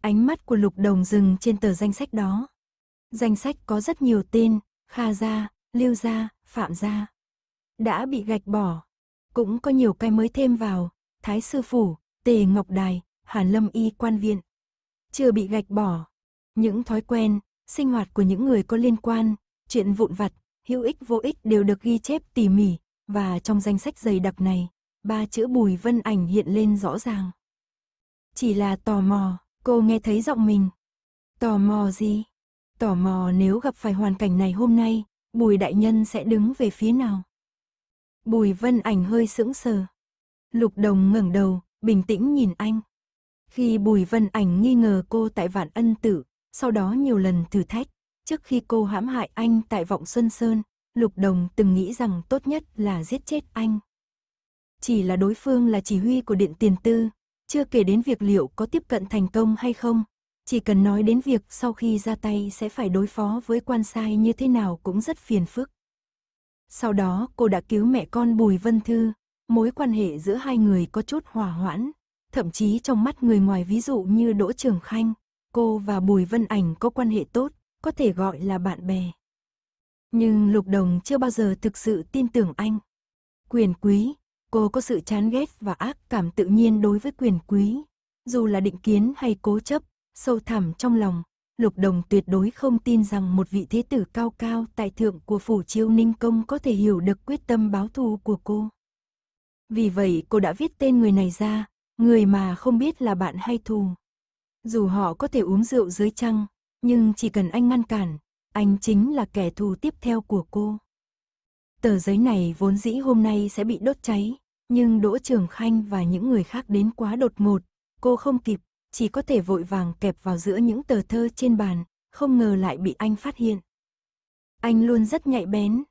Ánh mắt của Lục Đồng dừng trên tờ danh sách đó. Danh sách có rất nhiều tên, Kha Gia, Lưu Gia, Phạm Gia đã bị gạch bỏ. Cũng có nhiều cái mới thêm vào, Thái Sư Phủ, Tề Ngọc Đài, Hàn Lâm Y Quan Viện. Chưa bị gạch bỏ, những thói quen, sinh hoạt của những người có liên quan, chuyện vụn vặt, hữu ích vô ích đều được ghi chép tỉ mỉ, và trong danh sách dày đặc này, ba chữ Bùi Vân Ảnh hiện lên rõ ràng. Chỉ là tò mò, cô nghe thấy giọng mình. Tò mò gì? Tò mò nếu gặp phải hoàn cảnh này hôm nay, Bùi Đại Nhân sẽ đứng về phía nào? Bùi Vân Ảnh hơi sững sờ. Lục Đồng ngẩng đầu, bình tĩnh nhìn anh. Khi Bùi Vân Ảnh nghi ngờ cô tại Vạn Ân Tử, sau đó nhiều lần thử thách, trước khi cô hãm hại anh tại Vọng Xuân Sơn, Lục Đồng từng nghĩ rằng tốt nhất là giết chết anh. Chỉ là đối phương là chỉ huy của Điện Tiền Tư, chưa kể đến việc liệu có tiếp cận thành công hay không, chỉ cần nói đến việc sau khi ra tay sẽ phải đối phó với quan sai như thế nào cũng rất phiền phức. Sau đó cô đã cứu mẹ con Bùi Vân Thư, mối quan hệ giữa hai người có chút hòa hoãn, thậm chí trong mắt người ngoài ví dụ như Đỗ Trường Khanh, cô và Bùi Vân Ảnh có quan hệ tốt, có thể gọi là bạn bè. Nhưng Lục Đồng chưa bao giờ thực sự tin tưởng anh. Quyền quý, cô có sự chán ghét và ác cảm tự nhiên đối với quyền quý, dù là định kiến hay cố chấp, sâu thẳm trong lòng, Lục Đồng tuyệt đối không tin rằng một vị thế tử cao cao tại thượng của phủ chiêu ninh công có thể hiểu được quyết tâm báo thù của cô. Vì vậy cô đã viết tên người này ra, người mà không biết là bạn hay thù. Dù họ có thể uống rượu dưới trăng, nhưng chỉ cần anh ngăn cản, anh chính là kẻ thù tiếp theo của cô. Tờ giấy này vốn dĩ hôm nay sẽ bị đốt cháy, nhưng Đỗ Trường Khanh và những người khác đến quá đột ngột, cô không kịp, chỉ có thể vội vàng kẹp vào giữa những tờ thơ trên bàn, không ngờ lại bị anh phát hiện. Anh luôn rất nhạy bén.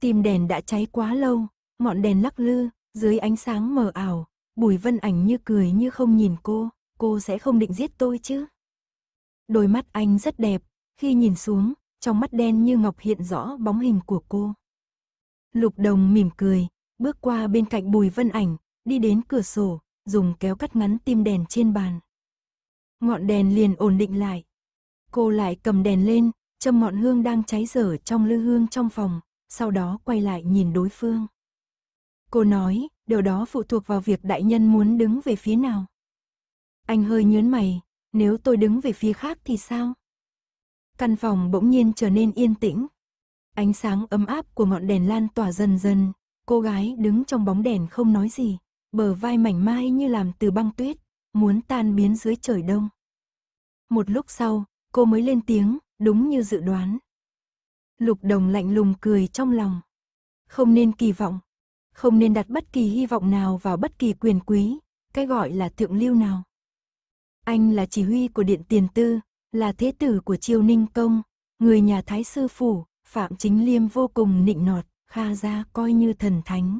Tìm đèn đã cháy quá lâu, ngọn đèn lắc lư, dưới ánh sáng mờ ảo, Bùi Vân Ảnh như cười như không nhìn cô, cô sẽ không định giết tôi chứ. Đôi mắt anh rất đẹp, khi nhìn xuống, trong mắt đen như ngọc hiện rõ bóng hình của cô. Lục Đồng mỉm cười, bước qua bên cạnh Bùi Vân Ảnh, đi đến cửa sổ, dùng kéo cắt ngắn tim đèn trên bàn ngọn đèn liền ổn định lại. Cô lại cầm đèn lên, châm ngọn hương đang cháy dở trong lư hương trong phòng, sau đó quay lại nhìn đối phương. Cô nói, điều đó phụ thuộc vào việc đại nhân muốn đứng về phía nào. Anh hơi nhớn mày, nếu tôi đứng về phía khác thì sao? Căn phòng bỗng nhiên trở nên yên tĩnh. Ánh sáng ấm áp của ngọn đèn lan tỏa dần dần, cô gái đứng trong bóng đèn không nói gì, bờ vai mảnh mai như làm từ băng tuyết, muốn tan biến dưới trời đông. Một lúc sau, cô mới lên tiếng, đúng như dự đoán. Lục đồng lạnh lùng cười trong lòng. Không nên kỳ vọng, không nên đặt bất kỳ hy vọng nào vào bất kỳ quyền quý, cái gọi là thượng lưu nào. Anh là chỉ huy của điện tiền tư, là thế tử của triều ninh công, người nhà thái sư phủ, Phạm Chính Liêm vô cùng nịnh nọt, Kha ra coi như thần thánh.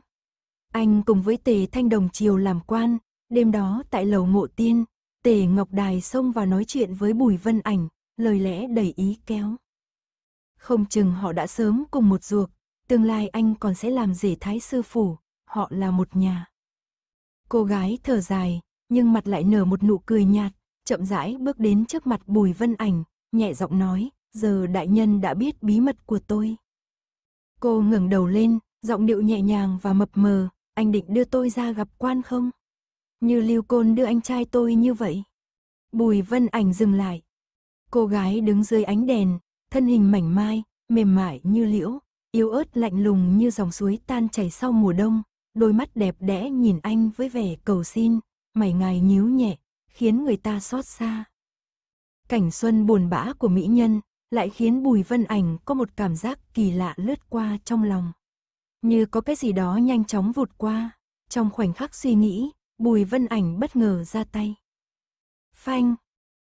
Anh cùng với Tề Thanh Đồng Triều làm quan, Đêm đó tại lầu mộ tiên, Tề Ngọc Đài xông vào nói chuyện với Bùi Vân Ảnh, lời lẽ đầy ý kéo. Không chừng họ đã sớm cùng một ruột, tương lai anh còn sẽ làm rể thái sư phủ, họ là một nhà. Cô gái thở dài, nhưng mặt lại nở một nụ cười nhạt, chậm rãi bước đến trước mặt Bùi Vân Ảnh, nhẹ giọng nói, giờ đại nhân đã biết bí mật của tôi. Cô ngẩng đầu lên, giọng điệu nhẹ nhàng và mập mờ, anh định đưa tôi ra gặp quan không? Như lưu côn đưa anh trai tôi như vậy. Bùi vân ảnh dừng lại. Cô gái đứng dưới ánh đèn, thân hình mảnh mai, mềm mại như liễu, yếu ớt lạnh lùng như dòng suối tan chảy sau mùa đông, đôi mắt đẹp đẽ nhìn anh với vẻ cầu xin, mày ngài nhíu nhẹ, khiến người ta xót xa. Cảnh xuân buồn bã của mỹ nhân lại khiến Bùi Vân Ảnh có một cảm giác kỳ lạ lướt qua trong lòng. Như có cái gì đó nhanh chóng vụt qua, trong khoảnh khắc suy nghĩ, Bùi Vân Ảnh bất ngờ ra tay. Phanh,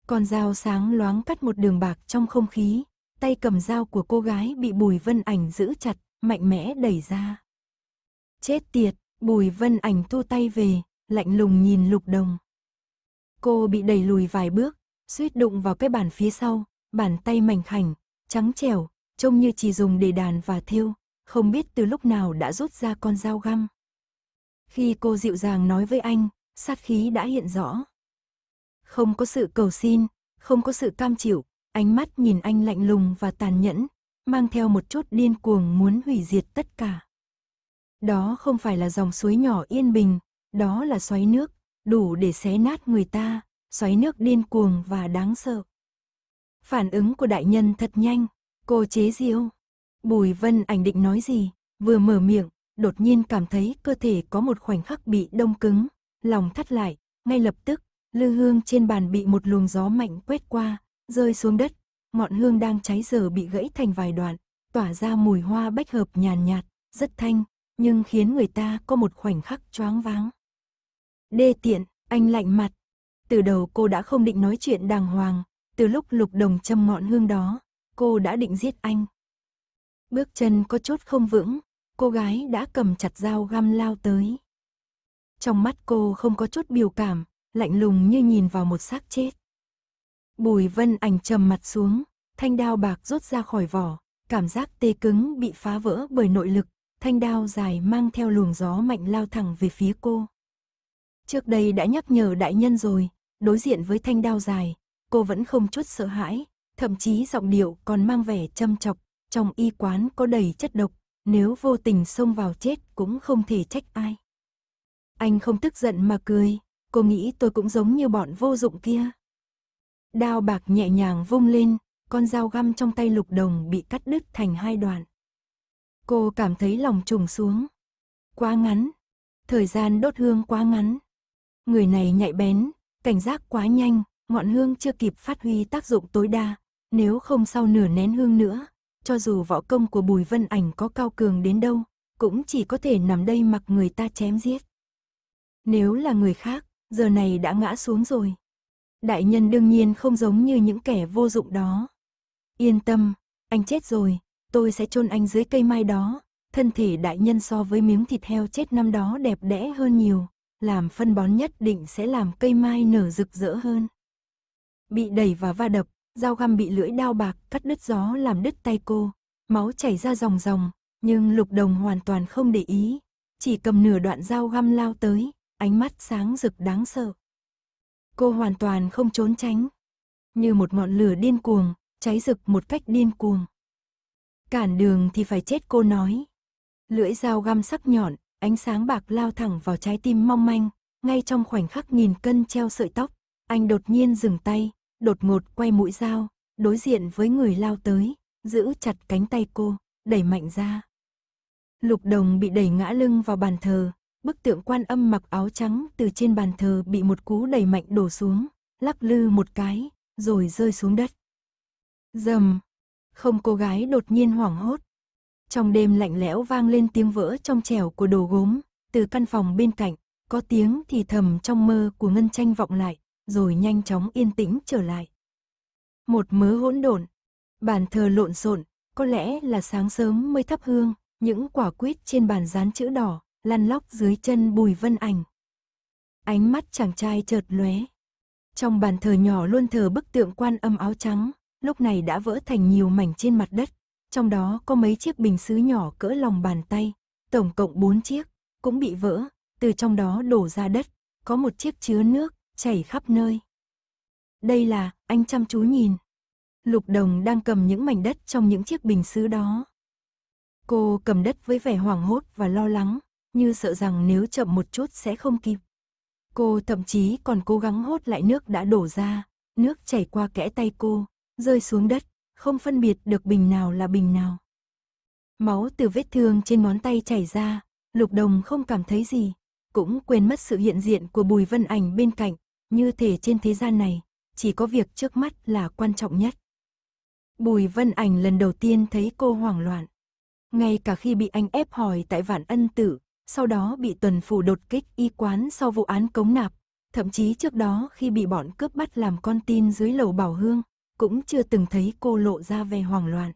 con dao sáng loáng cắt một đường bạc trong không khí, tay cầm dao của cô gái bị Bùi Vân Ảnh giữ chặt, mạnh mẽ đẩy ra. Chết tiệt, Bùi Vân Ảnh thu tay về, lạnh lùng nhìn Lục Đồng. Cô bị đẩy lùi vài bước, suýt đụng vào cái bàn phía sau, bàn tay mảnh khảnh, trắng trẻo, trông như chỉ dùng để đàn và thiêu, không biết từ lúc nào đã rút ra con dao găm. Khi cô dịu dàng nói với anh, sát khí đã hiện rõ. Không có sự cầu xin, không có sự cam chịu, ánh mắt nhìn anh lạnh lùng và tàn nhẫn, mang theo một chút điên cuồng muốn hủy diệt tất cả. Đó không phải là dòng suối nhỏ yên bình, đó là xoáy nước, đủ để xé nát người ta, xoáy nước điên cuồng và đáng sợ. Phản ứng của đại nhân thật nhanh, cô chế diêu. Bùi Vân ảnh định nói gì, vừa mở miệng, đột nhiên cảm thấy cơ thể có một khoảnh khắc bị đông cứng, lòng thắt lại, ngay lập tức, lư hương trên bàn bị một luồng gió mạnh quét qua, rơi xuống đất, ngọn hương đang cháy giờ bị gãy thành vài đoạn, tỏa ra mùi hoa bách hợp nhàn nhạt, nhạt, rất thanh, nhưng khiến người ta có một khoảnh khắc choáng váng. Đê tiện, anh lạnh mặt. Từ đầu cô đã không định nói chuyện đàng hoàng, từ lúc lục đồng châm ngọn hương đó, cô đã định giết anh. Bước chân có chốt không vững, cô gái đã cầm chặt dao găm lao tới. Trong mắt cô không có chút biểu cảm, lạnh lùng như nhìn vào một xác chết. Bùi vân ảnh trầm mặt xuống, thanh đao bạc rút ra khỏi vỏ, cảm giác tê cứng bị phá vỡ bởi nội lực, thanh đao dài mang theo luồng gió mạnh lao thẳng về phía cô. Trước đây đã nhắc nhở đại nhân rồi, đối diện với thanh đao dài, cô vẫn không chút sợ hãi, thậm chí giọng điệu còn mang vẻ châm chọc, trong y quán có đầy chất độc, nếu vô tình xông vào chết cũng không thể trách ai. Anh không tức giận mà cười, cô nghĩ tôi cũng giống như bọn vô dụng kia. Đao bạc nhẹ nhàng vung lên, con dao găm trong tay lục đồng bị cắt đứt thành hai đoạn. Cô cảm thấy lòng trùng xuống. Quá ngắn, thời gian đốt hương quá ngắn. Người này nhạy bén, cảnh giác quá nhanh, ngọn hương chưa kịp phát huy tác dụng tối đa, nếu không sau nửa nén hương nữa, cho dù võ công của Bùi Vân Ảnh có cao cường đến đâu, cũng chỉ có thể nằm đây mặc người ta chém giết. Nếu là người khác, giờ này đã ngã xuống rồi. Đại nhân đương nhiên không giống như những kẻ vô dụng đó. Yên tâm, anh chết rồi, tôi sẽ chôn anh dưới cây mai đó. Thân thể đại nhân so với miếng thịt heo chết năm đó đẹp đẽ hơn nhiều, làm phân bón nhất định sẽ làm cây mai nở rực rỡ hơn. Bị đẩy và va đập, Dao găm bị lưỡi đao bạc cắt đứt gió làm đứt tay cô, máu chảy ra ròng ròng, nhưng Lục Đồng hoàn toàn không để ý, chỉ cầm nửa đoạn dao găm lao tới, ánh mắt sáng rực đáng sợ. Cô hoàn toàn không trốn tránh, như một ngọn lửa điên cuồng, cháy rực một cách điên cuồng. Cản đường thì phải chết cô nói. Lưỡi dao găm sắc nhọn, ánh sáng bạc lao thẳng vào trái tim mong manh, ngay trong khoảnh khắc nghìn cân treo sợi tóc, anh đột nhiên dừng tay, đột ngột quay mũi dao, đối diện với người lao tới, giữ chặt cánh tay cô, đẩy mạnh ra. Lục đồng bị đẩy ngã lưng vào bàn thờ, bức tượng quan âm mặc áo trắng từ trên bàn thờ bị một cú đẩy mạnh đổ xuống, lắc lư một cái, rồi rơi xuống đất. Dầm! Không cô gái đột nhiên hoảng hốt. Trong đêm lạnh lẽo vang lên tiếng vỡ trong trẻo của đồ gốm, từ căn phòng bên cạnh, có tiếng thì thầm trong mơ của Ngân Tranh vọng lại, rồi nhanh chóng yên tĩnh trở lại. Một mớ hỗn độn, bàn thờ lộn xộn, có lẽ là sáng sớm mới thắp hương, những quả quýt trên bàn dán chữ đỏ, lăn lóc dưới chân Bùi Vân Ảnh. Ánh mắt chàng trai chợt lóe. Trong bàn thờ nhỏ luôn thờ bức tượng quan âm áo trắng, lúc này đã vỡ thành nhiều mảnh trên mặt đất, trong đó có mấy chiếc bình sứ nhỏ cỡ lòng bàn tay, tổng cộng bốn chiếc, cũng bị vỡ, từ trong đó đổ ra đất, có một chiếc chứa nước, chảy khắp nơi. Đây là, anh chăm chú nhìn. Lục đồng đang cầm những mảnh đất trong những chiếc bình sứ đó. Cô cầm đất với vẻ hoảng hốt và lo lắng, như sợ rằng nếu chậm một chút sẽ không kịp. Cô thậm chí còn cố gắng hốt lại nước đã đổ ra, nước chảy qua kẽ tay cô, rơi xuống đất, không phân biệt được bình nào là bình nào. Máu từ vết thương trên ngón tay chảy ra, Lục Đồng không cảm thấy gì, cũng quên mất sự hiện diện của Bùi Vân Ảnh bên cạnh, như thể trên thế gian này, chỉ có việc trước mắt là quan trọng nhất. Bùi Vân Ảnh lần đầu tiên thấy cô hoảng loạn. Ngay cả khi bị anh ép hỏi tại vạn ân tử, sau đó bị tuần phủ đột kích y quán sau vụ án cống nạp, thậm chí trước đó khi bị bọn cướp bắt làm con tin dưới lầu bảo hương, cũng chưa từng thấy cô lộ ra vẻ hoảng loạn.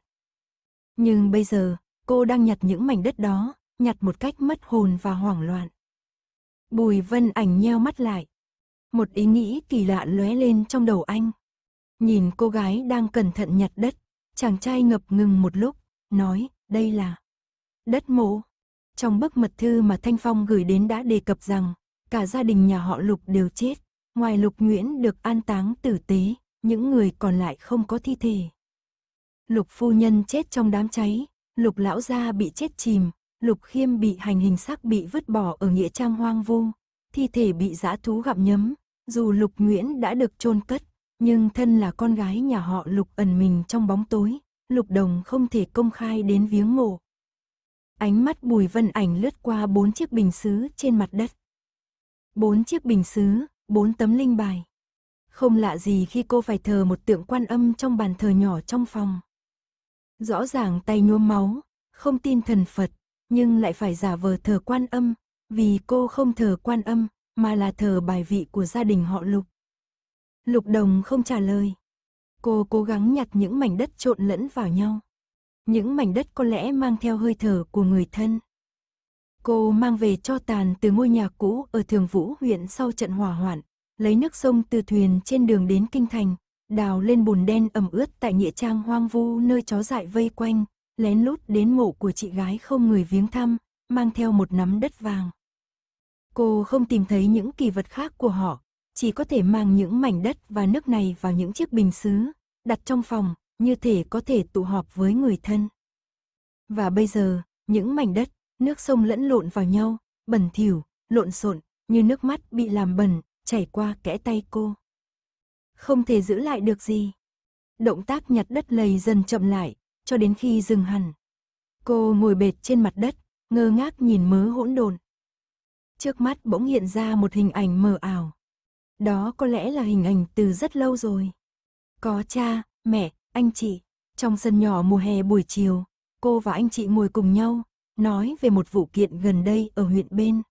Nhưng bây giờ, cô đang nhặt những mảnh đất đó, nhặt một cách mất hồn và hoảng loạn. Bùi Vân Ảnh nheo mắt lại, một ý nghĩ kỳ lạ lóe lên trong đầu anh. Nhìn cô gái đang cẩn thận nhặt đất, chàng trai ngập ngừng một lúc, nói, đây là đất mộ. Trong bức mật thư mà Thanh Phong gửi đến đã đề cập rằng, cả gia đình nhà họ Lục đều chết, ngoài Lục Nguyễn được an táng tử tế, những người còn lại không có thi thể. Lục phu nhân chết trong đám cháy, Lục lão gia bị chết chìm, Lục Khiêm bị hành hình xác bị vứt bỏ ở nghĩa trang hoang vu, thi thể bị dã thú gặm nhấm, dù Lục Nguyễn đã được chôn cất, nhưng thân là con gái nhà họ Lục ẩn mình trong bóng tối, Lục Đồng không thể công khai đến viếng mộ. Ánh mắt Bùi Vân Ảnh lướt qua bốn chiếc bình sứ trên mặt đất. Bốn chiếc bình sứ, bốn tấm linh bài. Không lạ gì khi cô phải thờ một tượng quan âm trong bàn thờ nhỏ trong phòng. Rõ ràng tay nhuốm máu, không tin thần Phật, nhưng lại phải giả vờ thờ quan âm, vì cô không thờ quan âm, mà là thờ bài vị của gia đình họ Lục. Lục Đồng không trả lời. Cô cố gắng nhặt những mảnh đất trộn lẫn vào nhau. Những mảnh đất có lẽ mang theo hơi thở của người thân. Cô mang về cho tàn từ ngôi nhà cũ ở Thường Vũ huyện sau trận hỏa hoạn, lấy nước sông từ thuyền trên đường đến Kinh Thành, đào lên bùn đen ẩm ướt tại nghĩa trang hoang vu nơi chó dại vây quanh, lén lút đến mộ của chị gái không người viếng thăm, mang theo một nắm đất vàng. Cô không tìm thấy những kỳ vật khác của họ, chỉ có thể mang những mảnh đất và nước này vào những chiếc bình xứ, đặt trong phòng, như thể có thể tụ họp với người thân. Và bây giờ, những mảnh đất, nước sông lẫn lộn vào nhau, bẩn thỉu, lộn xộn, như nước mắt bị làm bẩn, chảy qua kẽ tay cô. Không thể giữ lại được gì. Động tác nhặt đất lầy dần chậm lại, cho đến khi dừng hẳn. Cô ngồi bệt trên mặt đất, ngơ ngác nhìn mớ hỗn độn. Trước mắt bỗng hiện ra một hình ảnh mờ ảo. Đó có lẽ là hình ảnh từ rất lâu rồi. Có cha, mẹ, anh chị. Trong sân nhỏ mùa hè buổi chiều, cô và anh chị ngồi cùng nhau, nói về một vụ kiện gần đây ở huyện bên.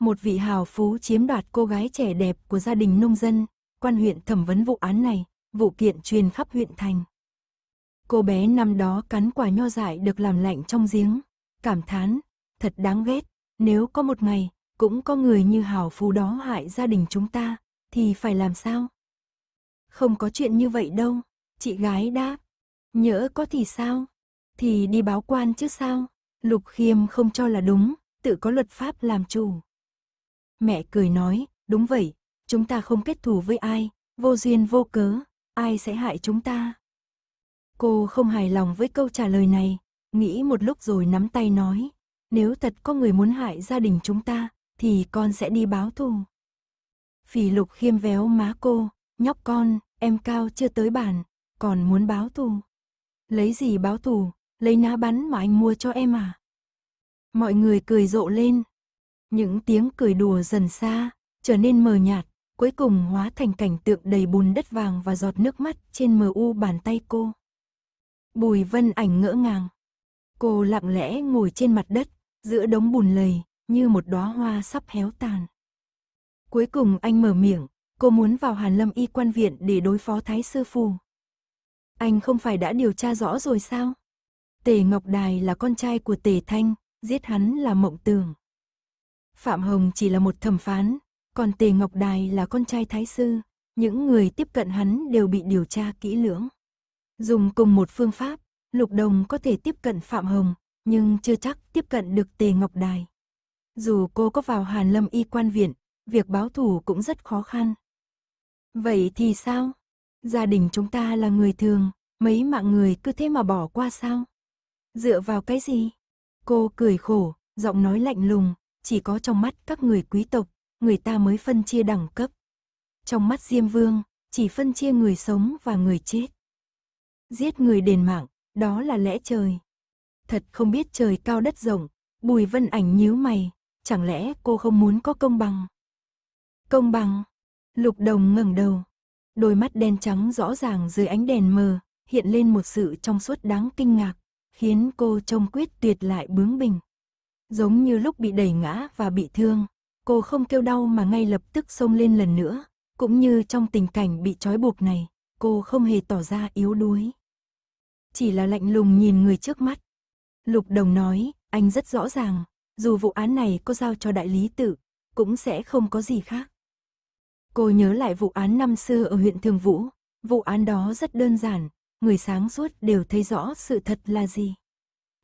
Một vị hào phú chiếm đoạt cô gái trẻ đẹp của gia đình nông dân, quan huyện thẩm vấn vụ án này, vụ kiện truyền khắp huyện thành. Cô bé năm đó cắn quả nho dại được làm lạnh trong giếng, cảm thán, thật đáng ghét, nếu có một ngày, cũng có người như hảo phú đó hại gia đình chúng ta, thì phải làm sao? Không có chuyện như vậy đâu, chị gái đáp. Nhỡ có thì sao? Thì đi báo quan chứ sao? Lục khiêm không cho là đúng, tự có luật pháp làm chủ. Mẹ cười nói, đúng vậy, chúng ta không kết thù với ai, vô duyên vô cớ, ai sẽ hại chúng ta? Cô không hài lòng với câu trả lời này, nghĩ một lúc rồi nắm tay nói, nếu thật có người muốn hại gia đình chúng ta, thì con sẽ đi báo thù. Phỉ lục khiêm véo má cô, nhóc con, em cao chưa tới bàn, còn muốn báo thù. Lấy gì báo thù, lấy ná bắn mà anh mua cho em à? Mọi người cười rộ lên. Những tiếng cười đùa dần xa, trở nên mờ nhạt, cuối cùng hóa thành cảnh tượng đầy bùn đất vàng và giọt nước mắt trên mờ u bàn tay cô. Bùi vân ảnh ngỡ ngàng. Cô lặng lẽ ngồi trên mặt đất, giữa đống bùn lầy, như một đóa hoa sắp héo tàn. Cuối cùng anh mở miệng, cô muốn vào Hàn Lâm Y quan viện để đối phó Thái Sư Phù. Anh không phải đã điều tra rõ rồi sao? Tề Ngọc Đài là con trai của Tề Thanh, giết hắn là mộng tường. Phạm Hồng chỉ là một thẩm phán, còn Tề Ngọc Đài là con trai Thái Sư, những người tiếp cận hắn đều bị điều tra kỹ lưỡng. Dùng cùng một phương pháp, Lục Đồng có thể tiếp cận Phạm Hồng, nhưng chưa chắc tiếp cận được Tề Ngọc Đài. Dù cô có vào Hàn Lâm Y quan viện, việc báo thủ cũng rất khó khăn. Vậy thì sao? Gia đình chúng ta là người thường, mấy mạng người cứ thế mà bỏ qua sao? Dựa vào cái gì? Cô cười khổ, giọng nói lạnh lùng, chỉ có trong mắt các người quý tộc, người ta mới phân chia đẳng cấp. Trong mắt Diêm Vương, chỉ phân chia người sống và người chết. Giết người đền mạng, đó là lẽ trời thật không biết trời cao đất rộng, Bùi Vân Ảnh nhíu mày, chẳng lẽ cô không muốn có công bằng? Công bằng? Lục Đồng ngẩng đầu, đôi mắt đen trắng rõ ràng dưới ánh đèn mờ, hiện lên một sự trong suốt đáng kinh ngạc, khiến cô trông quyết tuyệt lại bướng bỉnh. Giống như lúc bị đẩy ngã và bị thương, cô không kêu đau mà ngay lập tức xông lên lần nữa, cũng như trong tình cảnh bị trói buộc này, cô không hề tỏ ra yếu đuối. Chỉ là lạnh lùng nhìn người trước mắt, Lục Đồng nói, anh rất rõ ràng, dù vụ án này có giao cho đại lý tự, cũng sẽ không có gì khác. Cô nhớ lại vụ án năm xưa ở huyện Thường Vũ, vụ án đó rất đơn giản, người sáng suốt đều thấy rõ sự thật là gì.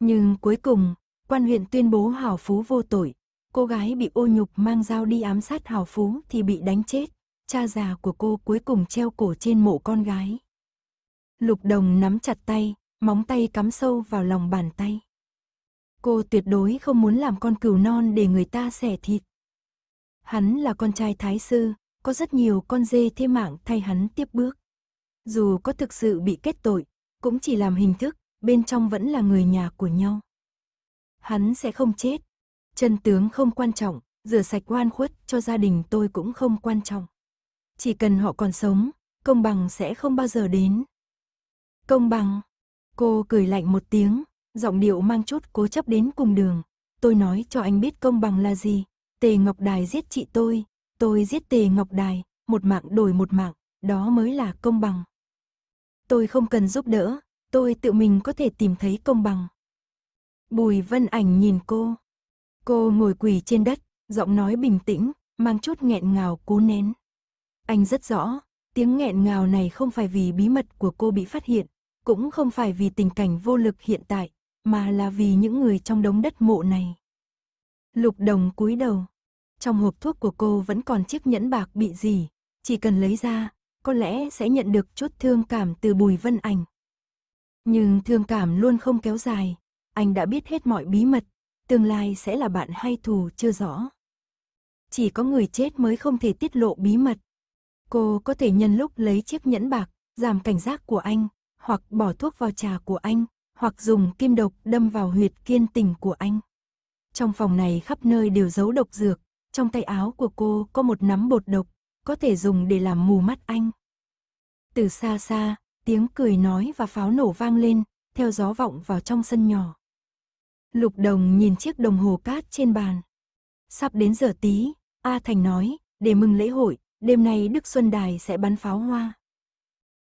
Nhưng cuối cùng, quan huyện tuyên bố Hào Phú vô tội, cô gái bị ô nhục mang dao đi ám sát Hào Phú thì bị đánh chết, cha già của cô cuối cùng treo cổ trên mộ con gái. Lục Đồng nắm chặt tay, móng tay cắm sâu vào lòng bàn tay. Cô tuyệt đối không muốn làm con cừu non để người ta xẻ thịt. Hắn là con trai thái sư, có rất nhiều con dê thê mạng thay hắn tiếp bước. Dù có thực sự bị kết tội, cũng chỉ làm hình thức, bên trong vẫn là người nhà của nhau. Hắn sẽ không chết. Chân tướng không quan trọng, rửa sạch oan khuất cho gia đình tôi cũng không quan trọng. Chỉ cần họ còn sống, công bằng sẽ không bao giờ đến. Công bằng. Cô cười lạnh một tiếng, giọng điệu mang chút cố chấp đến cùng đường. Tôi nói cho anh biết công bằng là gì. Tề Ngọc Đài giết chị tôi, tôi giết Tề Ngọc Đài, một mạng đổi một mạng, đó mới là công bằng. Tôi không cần giúp đỡ, tôi tự mình có thể tìm thấy công bằng. Bùi Vân Ảnh nhìn cô. Cô ngồi quỳ trên đất, giọng nói bình tĩnh, mang chút nghẹn ngào cố nén. Anh rất rõ, tiếng nghẹn ngào này không phải vì bí mật của cô bị phát hiện, cũng không phải vì tình cảnh vô lực hiện tại, mà là vì những người trong đống đất mộ này. Lục đồng cúi đầu. Trong hộp thuốc của cô vẫn còn chiếc nhẫn bạc bị gì, chỉ cần lấy ra, có lẽ sẽ nhận được chút thương cảm từ Bùi Vân Ảnh. Nhưng thương cảm luôn không kéo dài, anh đã biết hết mọi bí mật, tương lai sẽ là bạn hay thù chưa rõ. Chỉ có người chết mới không thể tiết lộ bí mật. Cô có thể nhân lúc lấy chiếc nhẫn bạc, giảm cảnh giác của anh, hoặc bỏ thuốc vào trà của anh, hoặc dùng kim độc đâm vào huyệt kiên tình của anh. Trong phòng này khắp nơi đều giấu độc dược, trong tay áo của cô có một nắm bột độc, có thể dùng để làm mù mắt anh. Từ xa xa, tiếng cười nói và pháo nổ vang lên, theo gió vọng vào trong sân nhỏ. Lục đồng nhìn chiếc đồng hồ cát trên bàn. Sắp đến giờ tí, A Thành nói, để mừng lễ hội, đêm nay Đức Xuân Đài sẽ bắn pháo hoa.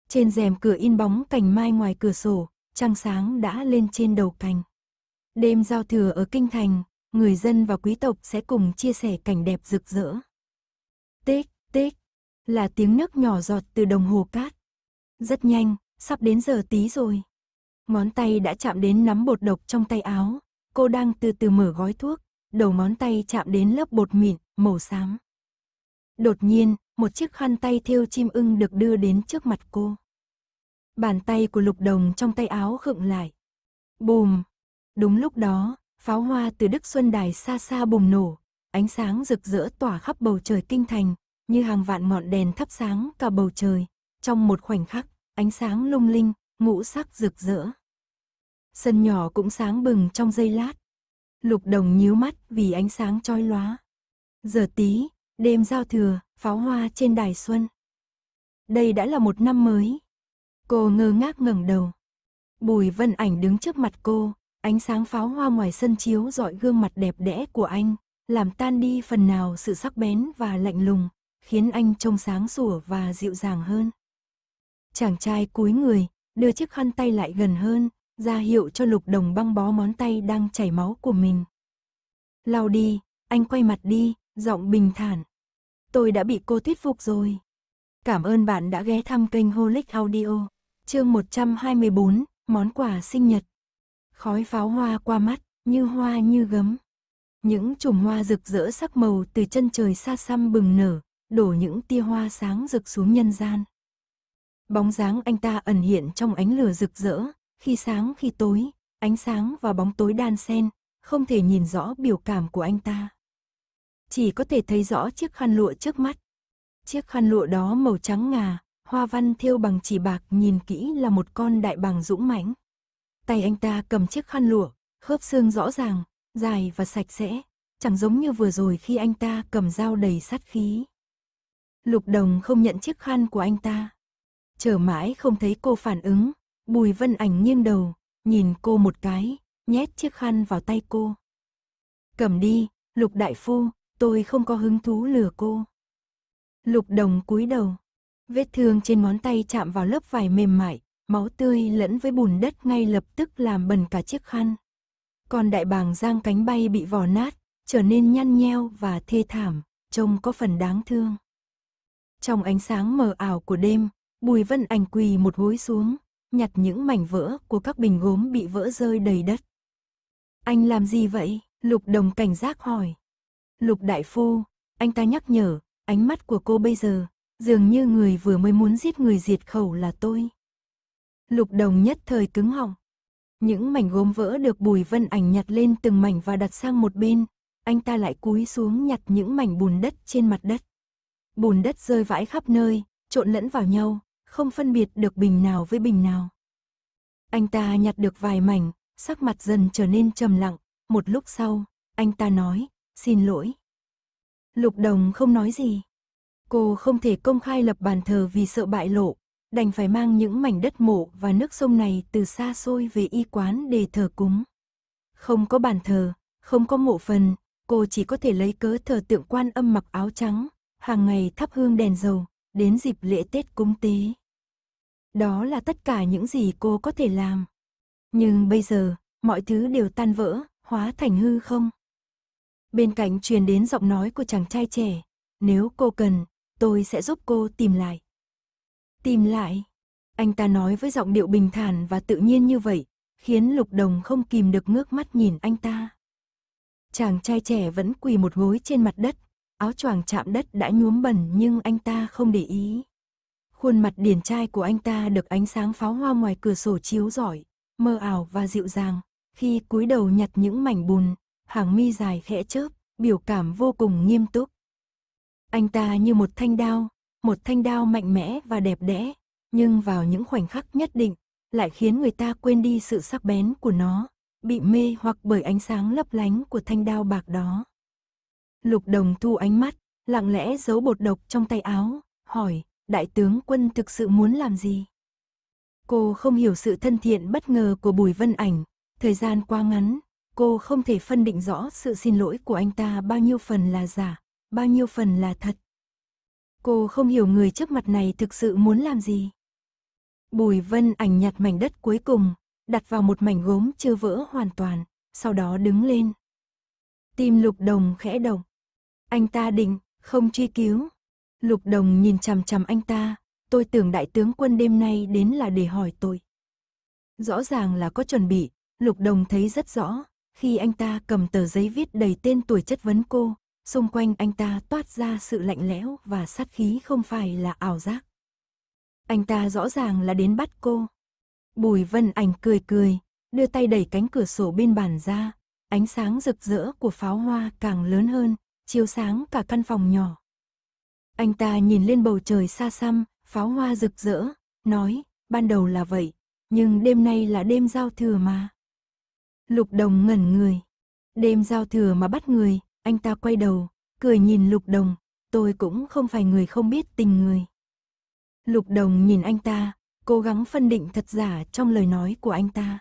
Trên rèm cửa in bóng cành mai ngoài cửa sổ, trăng sáng đã lên trên đầu cành. Đêm giao thừa ở Kinh Thành, người dân và quý tộc sẽ cùng chia sẻ cảnh đẹp rực rỡ. tích tích là tiếng nước nhỏ giọt từ đồng hồ cát. Rất nhanh, sắp đến giờ tí rồi. Ngón tay đã chạm đến nắm bột độc trong tay áo, cô đang từ từ mở gói thuốc, đầu ngón tay chạm đến lớp bột mịn, màu xám. Đột nhiên, một chiếc khăn tay thêu chim ưng được đưa đến trước mặt cô. Bàn tay của lục đồng trong tay áo khựng lại. Bùm! Đúng lúc đó, pháo hoa từ Đức Xuân Đài xa xa bùng nổ, ánh sáng rực rỡ tỏa khắp bầu trời kinh thành, như hàng vạn ngọn đèn thắp sáng cả bầu trời. Trong một khoảnh khắc, ánh sáng lung linh, ngũ sắc rực rỡ. Sân nhỏ cũng sáng bừng trong giây lát. Lục đồng nhíu mắt vì ánh sáng chói lóa. Giờ tí, đêm giao thừa, pháo hoa trên đài xuân. Đây đã là một năm mới, Cô ngơ ngác ngẩng đầu. Bùi Vân Ảnh đứng trước mặt cô, ánh sáng pháo hoa ngoài sân chiếu dọi gương mặt đẹp đẽ của anh, làm tan đi phần nào sự sắc bén và lạnh lùng, khiến anh trông sáng sủa và dịu dàng hơn. Chàng trai cúi người, đưa chiếc khăn tay lại gần hơn, ra hiệu cho Lục Đồng băng bó món tay đang chảy máu của mình. lao đi, anh quay mặt đi, giọng bình thản. Tôi đã bị cô thuyết phục rồi. Cảm ơn bạn đã ghé thăm kênh Holic Audio chương 124, món quà sinh nhật. Khói pháo hoa qua mắt, như hoa như gấm. Những chùm hoa rực rỡ sắc màu từ chân trời xa xăm bừng nở, đổ những tia hoa sáng rực xuống nhân gian. Bóng dáng anh ta ẩn hiện trong ánh lửa rực rỡ, khi sáng khi tối, ánh sáng và bóng tối đan xen, không thể nhìn rõ biểu cảm của anh ta. Chỉ có thể thấy rõ chiếc khăn lụa trước mắt. Chiếc khăn lụa đó màu trắng ngà, hoa văn thêu bằng chỉ bạc nhìn kỹ là một con đại bàng dũng mãnh. Tay anh ta cầm chiếc khăn lụa, khớp xương rõ ràng, dài và sạch sẽ, chẳng giống như vừa rồi khi anh ta cầm dao đầy sát khí. Lục Đồng không nhận chiếc khăn của anh ta. Chờ mãi không thấy cô phản ứng, Bùi Vân Ảnh nghiêng đầu, nhìn cô một cái, nhét chiếc khăn vào tay cô. Cầm đi, Lục Đại Phu, tôi không có hứng thú lừa cô. Lục Đồng cúi đầu, Vết thương trên ngón tay chạm vào lớp vải mềm mại, máu tươi lẫn với bùn đất ngay lập tức làm bẩn cả chiếc khăn. Còn đại bàng giang cánh bay bị vò nát, trở nên nhăn nheo và thê thảm, trông có phần đáng thương. Trong ánh sáng mờ ảo của đêm, Bùi Vân Anh quỳ một gối xuống, nhặt những mảnh vỡ của các bình gốm bị vỡ rơi đầy đất. Anh làm gì vậy? Lục đồng cảnh giác hỏi. Lục đại phu, anh ta nhắc nhở, ánh mắt của cô bây giờ, Dường như người vừa mới muốn giết người diệt khẩu là tôi. Lục đồng nhất thời cứng họng. Những mảnh gốm vỡ được Bùi Vân Ảnh nhặt lên từng mảnh và đặt sang một bên, anh ta lại cúi xuống nhặt những mảnh bùn đất trên mặt đất. Bùn đất rơi vãi khắp nơi, trộn lẫn vào nhau, không phân biệt được bình nào với bình nào. Anh ta nhặt được vài mảnh, sắc mặt dần trở nên trầm lặng, một lúc sau, anh ta nói, xin lỗi. Lục đồng không nói gì, Cô không thể công khai lập bàn thờ vì sợ bại lộ, đành phải mang những mảnh đất mộ và nước sông này từ xa xôi về y quán để thờ cúng. Không có bàn thờ, không có mộ phần, cô chỉ có thể lấy cớ thờ tượng quan âm mặc áo trắng, hàng ngày thắp hương đèn dầu, đến dịp lễ Tết cúng tế. Đó là tất cả những gì cô có thể làm. Nhưng bây giờ, mọi thứ đều tan vỡ, hóa thành hư không. Bên cạnh truyền đến giọng nói của chàng trai trẻ, nếu cô cần, tôi sẽ giúp cô tìm lại. Tìm lại? Anh ta nói với giọng điệu bình thản và tự nhiên như vậy, khiến Lục Đồng không kìm được ngước mắt nhìn anh ta. Chàng trai trẻ vẫn quỳ một gối trên mặt đất, áo choàng chạm đất đã nhuốm bẩn nhưng anh ta không để ý. Khuôn mặt điển trai của anh ta được ánh sáng pháo hoa ngoài cửa sổ chiếu rọi, mơ ảo và dịu dàng, khi cúi đầu nhặt những mảnh bùn, hàng mi dài khẽ chớp, biểu cảm vô cùng nghiêm túc. Anh ta như một thanh đao, một thanh đao mạnh mẽ và đẹp đẽ, nhưng vào những khoảnh khắc nhất định, lại khiến người ta quên đi sự sắc bén của nó, bị mê hoặc bởi ánh sáng lấp lánh của thanh đao bạc đó. Lục đồng thu ánh mắt, lặng lẽ giấu bột độc trong tay áo, hỏi, đại tướng quân thực sự muốn làm gì? Cô không hiểu sự thân thiện bất ngờ của Bùi Vân Ảnh, thời gian quá ngắn, cô không thể phân định rõ sự xin lỗi của anh ta bao nhiêu phần là giả, bao nhiêu phần là thật. Cô không hiểu người trước mặt này thực sự muốn làm gì. Bùi Vân ảnh nhặt mảnh đất cuối cùng, đặt vào một mảnh gốm chưa vỡ hoàn toàn, sau đó đứng lên. Tim Lục Đồng khẽ động. Anh ta định, không truy cứu. Lục Đồng nhìn chằm chằm anh ta, tôi tưởng đại tướng quân đêm nay đến là để hỏi tội. Rõ ràng là có chuẩn bị, Lục Đồng thấy rất rõ, khi anh ta cầm tờ giấy viết đầy tên tuổi chất vấn cô, xung quanh anh ta toát ra sự lạnh lẽo và sát khí không phải là ảo giác. Anh ta rõ ràng là đến bắt cô. Bùi Vân Ảnh cười cười, đưa tay đẩy cánh cửa sổ bên bàn ra, ánh sáng rực rỡ của pháo hoa càng lớn hơn, chiếu sáng cả căn phòng nhỏ. Anh ta nhìn lên bầu trời xa xăm, pháo hoa rực rỡ, nói, ban đầu là vậy, nhưng đêm nay là đêm giao thừa mà. Lục đồng ngẩn người. Đêm giao thừa mà bắt người, anh ta quay đầu, cười nhìn Lục Đồng, tôi cũng không phải người không biết tình người. Lục Đồng nhìn anh ta, cố gắng phân định thật giả trong lời nói của anh ta.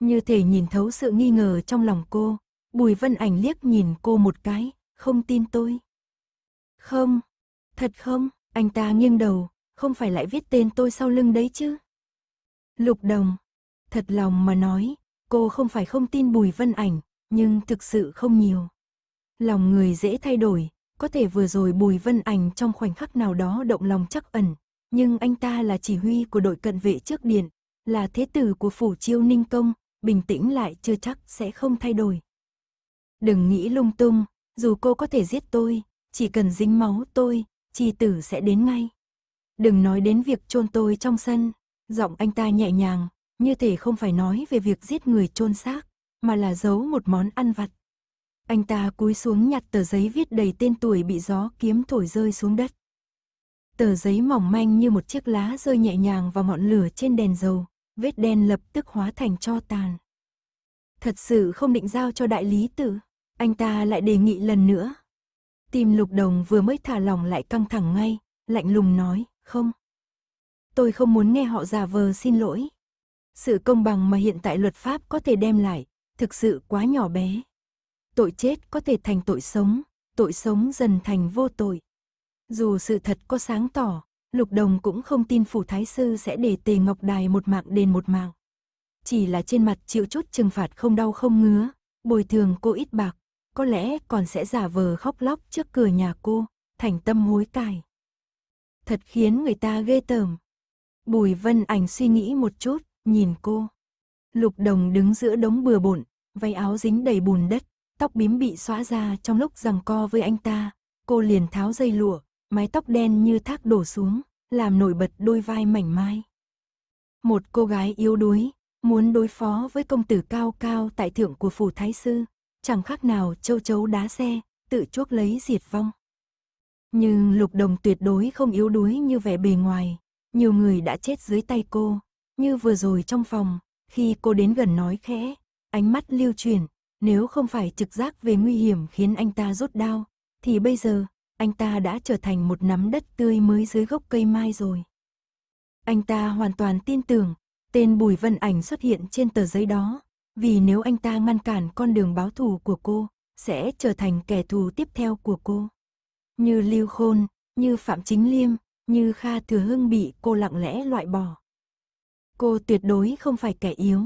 Như thể nhìn thấu sự nghi ngờ trong lòng cô, Bùi Vân Ảnh liếc nhìn cô một cái, không tin tôi. Không, thật không, anh ta nghiêng đầu, không phải lại viết tên tôi sau lưng đấy chứ. Lục Đồng, thật lòng mà nói, cô không phải không tin Bùi Vân Ảnh, nhưng thực sự không nhiều. Lòng người dễ thay đổi, có thể vừa rồi Bùi Vân Ảnh trong khoảnh khắc nào đó động lòng chắc ẩn, nhưng anh ta là chỉ huy của đội cận vệ trước điện, là thế tử của phủ chiêu ninh công, bình tĩnh lại chưa chắc sẽ không thay đổi. Đừng nghĩ lung tung, dù cô có thể giết tôi, chỉ cần dính máu tôi, chi tử sẽ đến ngay. Đừng nói đến việc chôn tôi trong sân, giọng anh ta nhẹ nhàng, như thể không phải nói về việc giết người chôn xác, mà là giấu một món ăn vặt, anh ta cúi xuống nhặt tờ giấy viết đầy tên tuổi bị gió kiếm thổi rơi xuống đất. Tờ giấy mỏng manh như một chiếc lá rơi nhẹ nhàng vào ngọn lửa trên đèn dầu, vết đen lập tức hóa thành cho tàn. Thật sự không định giao cho đại lý tử, anh ta lại đề nghị lần nữa. Tim lục đồng vừa mới thả lòng lại căng thẳng ngay, lạnh lùng nói, không. Tôi không muốn nghe họ giả vờ xin lỗi. Sự công bằng mà hiện tại luật pháp có thể đem lại, thực sự quá nhỏ bé tội chết có thể thành tội sống, tội sống dần thành vô tội. Dù sự thật có sáng tỏ, Lục Đồng cũng không tin phủ thái sư sẽ để Tề Ngọc Đài một mạng đền một mạng. Chỉ là trên mặt chịu chút trừng phạt không đau không ngứa, bồi thường cô ít bạc, có lẽ còn sẽ giả vờ khóc lóc trước cửa nhà cô, thành tâm hối cải. Thật khiến người ta ghê tởm. Bùi Vân Ảnh suy nghĩ một chút, nhìn cô. Lục Đồng đứng giữa đống bừa bộn, váy áo dính đầy bùn đất, tóc bím bị xóa ra trong lúc rằng co với anh ta, cô liền tháo dây lụa, mái tóc đen như thác đổ xuống, làm nổi bật đôi vai mảnh mai. Một cô gái yếu đuối, muốn đối phó với công tử cao cao tại thượng của phủ thái sư, chẳng khác nào châu chấu đá xe, tự chuốc lấy diệt vong. Nhưng lục đồng tuyệt đối không yếu đuối như vẻ bề ngoài, nhiều người đã chết dưới tay cô, như vừa rồi trong phòng, khi cô đến gần nói khẽ, ánh mắt lưu chuyển, nếu không phải trực giác về nguy hiểm khiến anh ta rút đau thì bây giờ, anh ta đã trở thành một nắm đất tươi mới dưới gốc cây mai rồi. Anh ta hoàn toàn tin tưởng, tên Bùi Vân Ảnh xuất hiện trên tờ giấy đó, vì nếu anh ta ngăn cản con đường báo thù của cô, sẽ trở thành kẻ thù tiếp theo của cô. Như Lưu Khôn, như Phạm Chính Liêm, như Kha Thừa Hưng bị cô lặng lẽ loại bỏ. Cô tuyệt đối không phải kẻ yếu.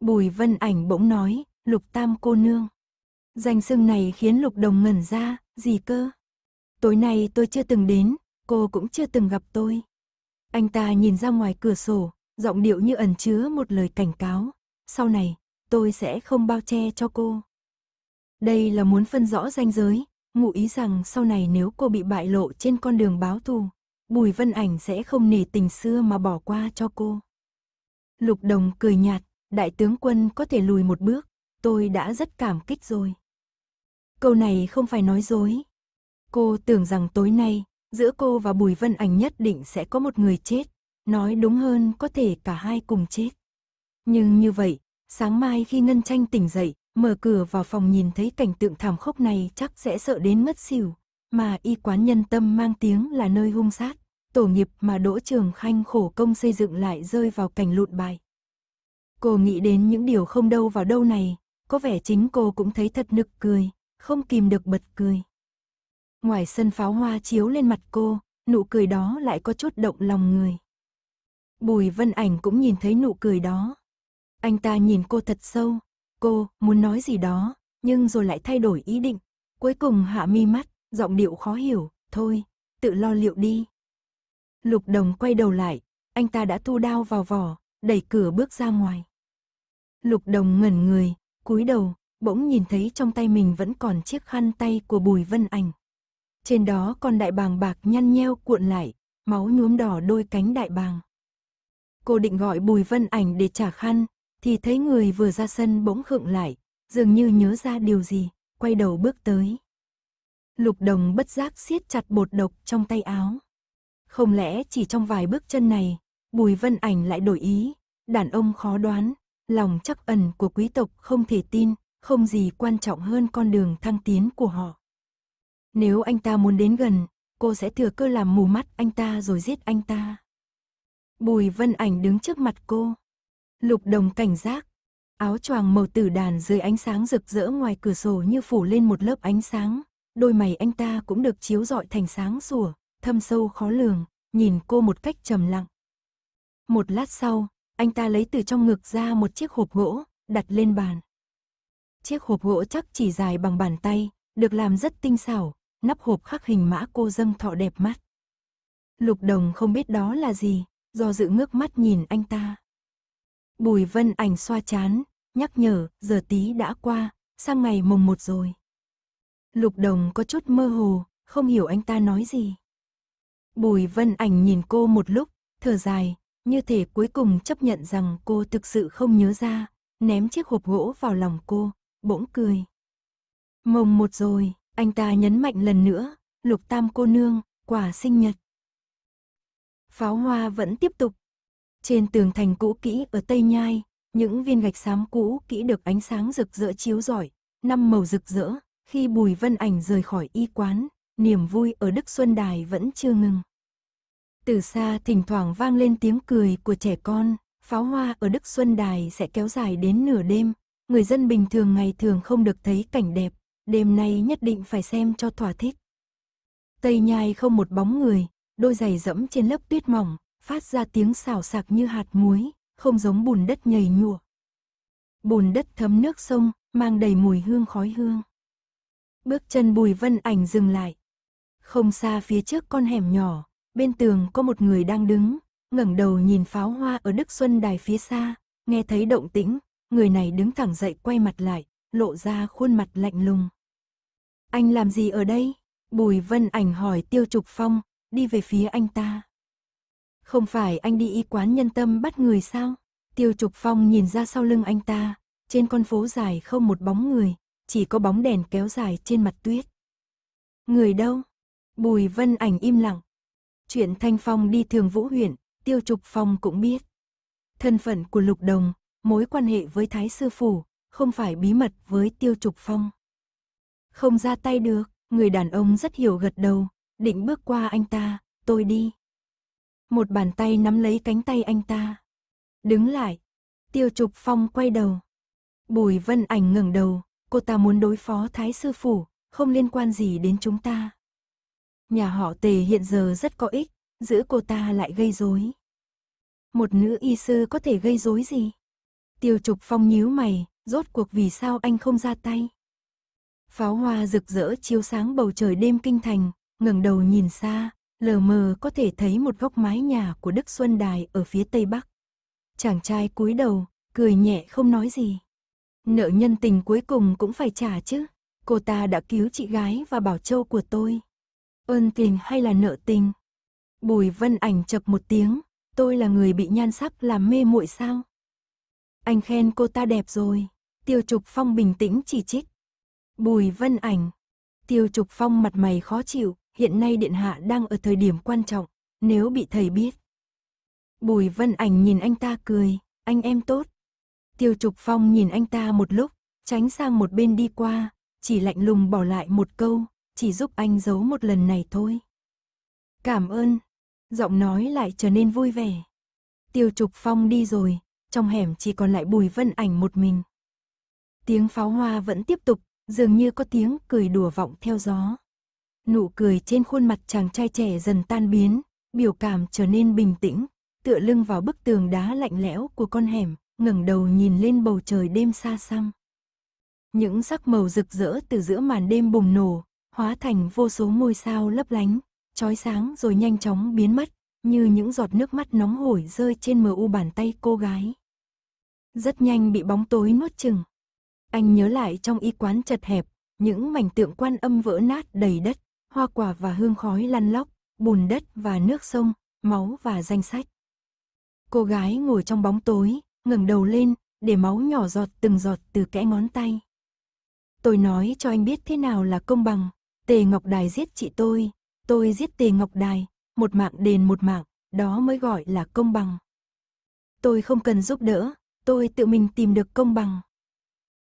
Bùi Vân Ảnh bỗng nói, lục tam cô nương. Danh xưng này khiến lục đồng ngẩn ra, gì cơ? Tối nay tôi chưa từng đến, cô cũng chưa từng gặp tôi. Anh ta nhìn ra ngoài cửa sổ, giọng điệu như ẩn chứa một lời cảnh cáo. Sau này, tôi sẽ không bao che cho cô. Đây là muốn phân rõ ranh giới, ngụ ý rằng sau này nếu cô bị bại lộ trên con đường báo thù, Bùi Vân Ảnh sẽ không nể tình xưa mà bỏ qua cho cô. Lục Đồng cười nhạt, đại tướng quân có thể lùi một bước, tôi đã rất cảm kích rồi. Câu này không phải nói dối. Cô tưởng rằng tối nay, giữa cô và Bùi Vân Ảnh nhất định sẽ có một người chết. Nói đúng hơn có thể cả hai cùng chết. Nhưng như vậy, sáng mai khi Ngân Tranh tỉnh dậy, mở cửa vào phòng nhìn thấy cảnh tượng thảm khốc này chắc sẽ sợ đến mất xỉu. Mà y quán nhân tâm mang tiếng là nơi hung sát, tổ nghiệp mà Đỗ Trường Khanh khổ công xây dựng lại rơi vào cảnh lụt bại. Cô nghĩ đến những điều không đâu vào đâu này, có vẻ chính cô cũng thấy thật nực cười, không kìm được bật cười. Ngoài sân pháo hoa chiếu lên mặt cô, nụ cười đó lại có chút động lòng người. Bùi Vân Ảnh cũng nhìn thấy nụ cười đó. Anh ta nhìn cô thật sâu, cô muốn nói gì đó, nhưng rồi lại thay đổi ý định. Cuối cùng hạ mi mắt, giọng điệu khó hiểu, thôi, tự lo liệu đi. Lục Đồng quay đầu lại, anh ta đã thu đao vào vỏ, đẩy cửa bước ra ngoài. Lục Đồng ngẩn người, cúi đầu, bỗng nhìn thấy trong tay mình vẫn còn chiếc khăn tay của Bùi Vân Ảnh. Trên đó còn đại bàng bạc nhăn nheo cuộn lại, máu nhuốm đỏ đôi cánh đại bàng. Cô định gọi Bùi Vân Ảnh để trả khăn, thì thấy người vừa ra sân bỗng khựng lại, dường như nhớ ra điều gì, quay đầu bước tới. Lục đồng bất giác siết chặt bột độc trong tay áo. Không lẽ chỉ trong vài bước chân này, Bùi Vân Ảnh lại đổi ý, đàn ông khó đoán, lòng chắc ẩn của quý tộc không thể tin, không gì quan trọng hơn con đường thăng tiến của họ. Nếu anh ta muốn đến gần, cô sẽ thừa cơ làm mù mắt anh ta rồi giết anh ta. Bùi Vân Ảnh đứng trước mặt cô. Lục đồng cảnh giác, áo choàng màu tử đàn dưới ánh sáng rực rỡ ngoài cửa sổ như phủ lên một lớp ánh sáng, đôi mày anh ta cũng được chiếu rọi thành sáng sủa, thâm sâu khó lường, nhìn cô một cách trầm lặng. Một lát sau, anh ta lấy từ trong ngực ra một chiếc hộp gỗ, đặt lên bàn. Chiếc hộp gỗ chắc chỉ dài bằng bàn tay, được làm rất tinh xảo, nắp hộp khắc hình mã cô dâng thọ đẹp mắt. Lục đồng không biết đó là gì, do dự ngước mắt nhìn anh ta. Bùi vân ảnh xoa chán, nhắc nhở, giờ tí đã qua, sang ngày mùng một rồi. Lục đồng có chút mơ hồ, không hiểu anh ta nói gì. Bùi vân ảnh nhìn cô một lúc, thở dài, như thể cuối cùng chấp nhận rằng cô thực sự không nhớ ra, ném chiếc hộp gỗ vào lòng cô, bỗng cười. Mồng một rồi, anh ta nhấn mạnh lần nữa, lục tam cô nương, quả sinh nhật. Pháo hoa vẫn tiếp tục. Trên tường thành cũ kỹ ở Tây Nhai, những viên gạch xám cũ kỹ được ánh sáng rực rỡ chiếu rọi, năm màu rực rỡ, khi Bùi Vân Ảnh rời khỏi y quán, niềm vui ở Đức Xuân Đài vẫn chưa ngừng. Từ xa thỉnh thoảng vang lên tiếng cười của trẻ con, pháo hoa ở Đức Xuân Đài sẽ kéo dài đến nửa đêm. Người dân bình thường ngày thường không được thấy cảnh đẹp, đêm nay nhất định phải xem cho thỏa thích. Tây nhai không một bóng người, đôi giày dẫm trên lớp tuyết mỏng, phát ra tiếng xào sạc như hạt muối, không giống bùn đất nhầy nhụa. Bùn đất thấm nước sông, mang đầy mùi hương khói hương. Bước chân Bùi Vân Ảnh dừng lại. Không xa phía trước con hẻm nhỏ, Bên tường có một người đang đứng, ngẩng đầu nhìn pháo hoa ở Đức Xuân Đài phía xa, nghe thấy động tĩnh, người này đứng thẳng dậy quay mặt lại, lộ ra khuôn mặt lạnh lùng. Anh làm gì ở đây? Bùi Vân Ảnh hỏi Tiêu Trục Phong, đi về phía anh ta. Không phải anh đi y quán nhân tâm bắt người sao? Tiêu Trục Phong nhìn ra sau lưng anh ta, trên con phố dài không một bóng người, chỉ có bóng đèn kéo dài trên mặt tuyết. Người đâu? Bùi Vân Ảnh im lặng, Chuyện Thanh Phong đi thường vũ huyện, Tiêu Trục Phong cũng biết. Thân phận của Lục Đồng, mối quan hệ với Thái Sư Phủ, không phải bí mật với Tiêu Trục Phong. Không ra tay được, người đàn ông rất hiểu gật đầu, định bước qua anh ta, tôi đi. Một bàn tay nắm lấy cánh tay anh ta. Đứng lại, Tiêu Trục Phong quay đầu. Bùi Vân Ảnh ngẩng đầu, cô ta muốn đối phó Thái Sư Phủ, không liên quan gì đến chúng ta. Nhà họ tề hiện giờ rất có ích, giữ cô ta lại gây rối. Một nữ y sư có thể gây rối gì? Tiêu trục phong nhíu mày, rốt cuộc vì sao anh không ra tay? Pháo hoa rực rỡ chiếu sáng bầu trời đêm kinh thành, ngẩng đầu nhìn xa, lờ mờ có thể thấy một góc mái nhà của Đức Xuân Đài ở phía tây bắc. Chàng trai cúi đầu, cười nhẹ không nói gì. Nợ nhân tình cuối cùng cũng phải trả chứ. Cô ta đã cứu chị gái và bảo châu của tôi ơn tình hay là nợ tình? Bùi Vân Ảnh chập một tiếng, tôi là người bị nhan sắc làm mê muội sao? Anh khen cô ta đẹp rồi, Tiêu Trục Phong bình tĩnh chỉ trích. Bùi Vân Ảnh, Tiêu Trục Phong mặt mày khó chịu, hiện nay Điện Hạ đang ở thời điểm quan trọng, nếu bị thầy biết. Bùi Vân Ảnh nhìn anh ta cười, anh em tốt. Tiêu Trục Phong nhìn anh ta một lúc, tránh sang một bên đi qua, chỉ lạnh lùng bỏ lại một câu, chỉ giúp anh giấu một lần này thôi. Cảm ơn. Giọng nói lại trở nên vui vẻ. Tiêu Trục Phong đi rồi, trong hẻm chỉ còn lại Bùi Vân Ảnh một mình. Tiếng pháo hoa vẫn tiếp tục, dường như có tiếng cười đùa vọng theo gió. Nụ cười trên khuôn mặt chàng trai trẻ dần tan biến, biểu cảm trở nên bình tĩnh, tựa lưng vào bức tường đá lạnh lẽo của con hẻm, ngẩng đầu nhìn lên bầu trời đêm xa xăm. Những sắc màu rực rỡ từ giữa màn đêm bùng nổ, hóa thành vô số ngôi sao lấp lánh, chói sáng rồi nhanh chóng biến mất, như những giọt nước mắt nóng hổi rơi trên mờ u bàn tay cô gái. Rất nhanh bị bóng tối nuốt chừng. Anh nhớ lại trong y quán chật hẹp, những mảnh tượng quan âm vỡ nát đầy đất, hoa quả và hương khói lăn lóc, bùn đất và nước sông, máu và danh sách. Cô gái ngồi trong bóng tối, ngẩng đầu lên, để máu nhỏ giọt từng giọt từ kẽ ngón tay. Tôi nói cho anh biết thế nào là công bằng, Tề Ngọc Đài giết chị tôi, tôi giết Tề Ngọc Đài, một mạng đền một mạng, đó mới gọi là công bằng. Tôi không cần giúp đỡ, tôi tự mình tìm được công bằng.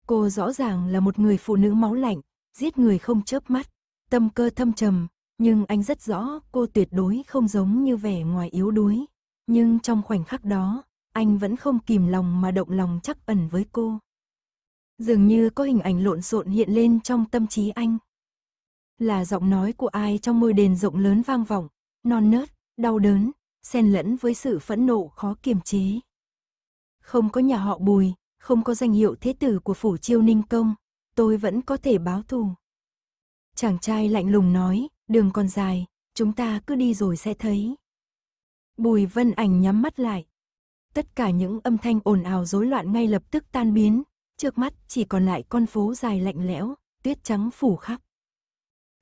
Cô rõ ràng là một người phụ nữ máu lạnh, giết người không chớp mắt, tâm cơ thâm trầm, nhưng anh rất rõ cô tuyệt đối không giống như vẻ ngoài yếu đuối. Nhưng trong khoảnh khắc đó, anh vẫn không kìm lòng mà động lòng chắc ẩn với cô. Dường như có hình ảnh lộn xộn hiện lên trong tâm trí anh là giọng nói của ai trong môi đền rộng lớn vang vọng, non nớt, đau đớn, xen lẫn với sự phẫn nộ khó kiềm chế. Không có nhà họ Bùi, không có danh hiệu thế tử của phủ Chiêu Ninh công, tôi vẫn có thể báo thù. Chàng trai lạnh lùng nói, đường còn dài, chúng ta cứ đi rồi sẽ thấy. Bùi Vân Ảnh nhắm mắt lại. Tất cả những âm thanh ồn ào rối loạn ngay lập tức tan biến, trước mắt chỉ còn lại con phố dài lạnh lẽo, tuyết trắng phủ khắp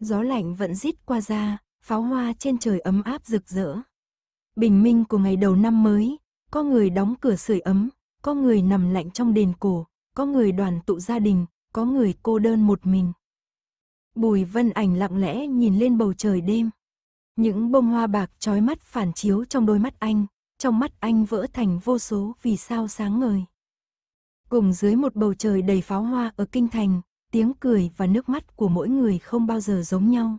gió lạnh vẫn rít qua da, pháo hoa trên trời ấm áp rực rỡ. Bình minh của ngày đầu năm mới, có người đóng cửa sưởi ấm, có người nằm lạnh trong đền cổ, có người đoàn tụ gia đình, có người cô đơn một mình. Bùi Vân Ảnh lặng lẽ nhìn lên bầu trời đêm. Những bông hoa bạc trói mắt phản chiếu trong đôi mắt anh, trong mắt anh vỡ thành vô số vì sao sáng ngời. Cùng dưới một bầu trời đầy pháo hoa ở kinh thành, tiếng cười và nước mắt của mỗi người không bao giờ giống nhau.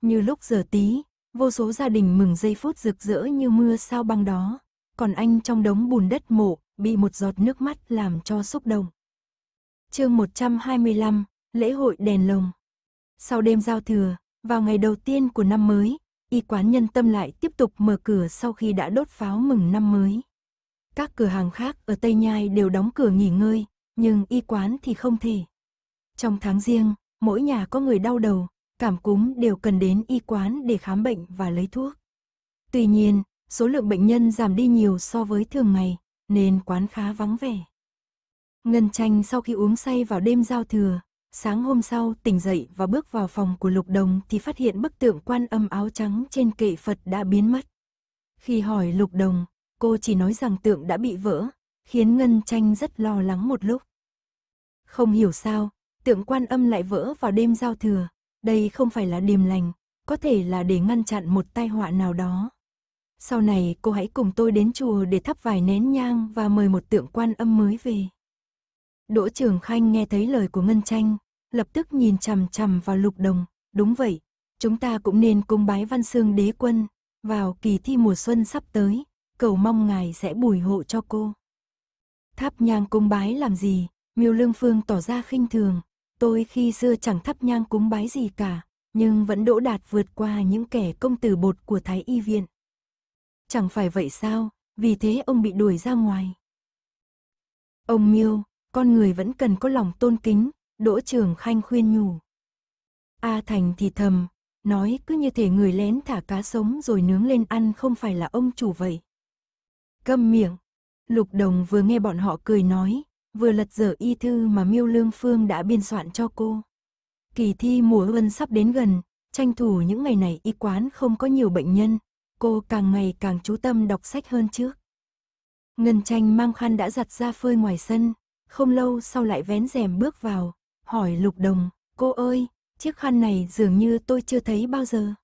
Như lúc giờ tí, vô số gia đình mừng giây phút rực rỡ như mưa sao băng đó, còn anh trong đống bùn đất mộ, bị một giọt nước mắt làm cho xúc động. Chương 125, lễ hội đèn lồng. Sau đêm giao thừa, vào ngày đầu tiên của năm mới, y quán nhân tâm lại tiếp tục mở cửa sau khi đã đốt pháo mừng năm mới. Các cửa hàng khác ở Tây Nhai đều đóng cửa nghỉ ngơi, nhưng y quán thì không thể. Trong tháng riêng, mỗi nhà có người đau đầu, cảm cúm đều cần đến y quán để khám bệnh và lấy thuốc. Tuy nhiên, số lượng bệnh nhân giảm đi nhiều so với thường ngày, nên quán khá vắng vẻ. Ngân Tranh sau khi uống say vào đêm giao thừa, sáng hôm sau tỉnh dậy và bước vào phòng của Lục Đồng thì phát hiện bức tượng quan âm áo trắng trên kệ Phật đã biến mất. Khi hỏi Lục Đồng, cô chỉ nói rằng tượng đã bị vỡ, khiến Ngân Tranh rất lo lắng một lúc. Không hiểu sao, tượng quan âm lại vỡ vào đêm giao thừa. Đây không phải là điềm lành, có thể là để ngăn chặn một tai họa nào đó. Sau này cô hãy cùng tôi đến chùa để thắp vài nén nhang và mời một tượng quan âm mới về. Đỗ Trường Khanh nghe thấy lời của Ngân Tranh, lập tức nhìn chằm chằm vào lục đồng. Đúng vậy, chúng ta cũng nên cung bái văn xương đế quân, vào kỳ thi mùa xuân sắp tới, cầu mong ngài sẽ bùi hộ cho cô. Tháp nhang cung bái làm gì, miêu lương phương tỏ ra khinh thường, Tôi khi xưa chẳng thắp nhang cúng bái gì cả, nhưng vẫn đỗ đạt vượt qua những kẻ công tử bột của Thái Y Viện. Chẳng phải vậy sao, vì thế ông bị đuổi ra ngoài. Ông Miêu, con người vẫn cần có lòng tôn kính, Đỗ Trường Khanh khuyên nhủ. A Thành thì thầm, nói cứ như thể người lén thả cá sống rồi nướng lên ăn không phải là ông chủ vậy. Câm miệng, Lục Đồng vừa nghe bọn họ cười nói, vừa lật dở y thư mà Miêu Lương Phương đã biên soạn cho cô. Kỳ thi mùa xuân sắp đến gần, tranh thủ những ngày này y quán không có nhiều bệnh nhân, cô càng ngày càng chú tâm đọc sách hơn trước. Ngân tranh mang khăn đã giặt ra phơi ngoài sân, không lâu sau lại vén rèm bước vào, hỏi Lục Đồng, cô ơi, chiếc khăn này dường như tôi chưa thấy bao giờ.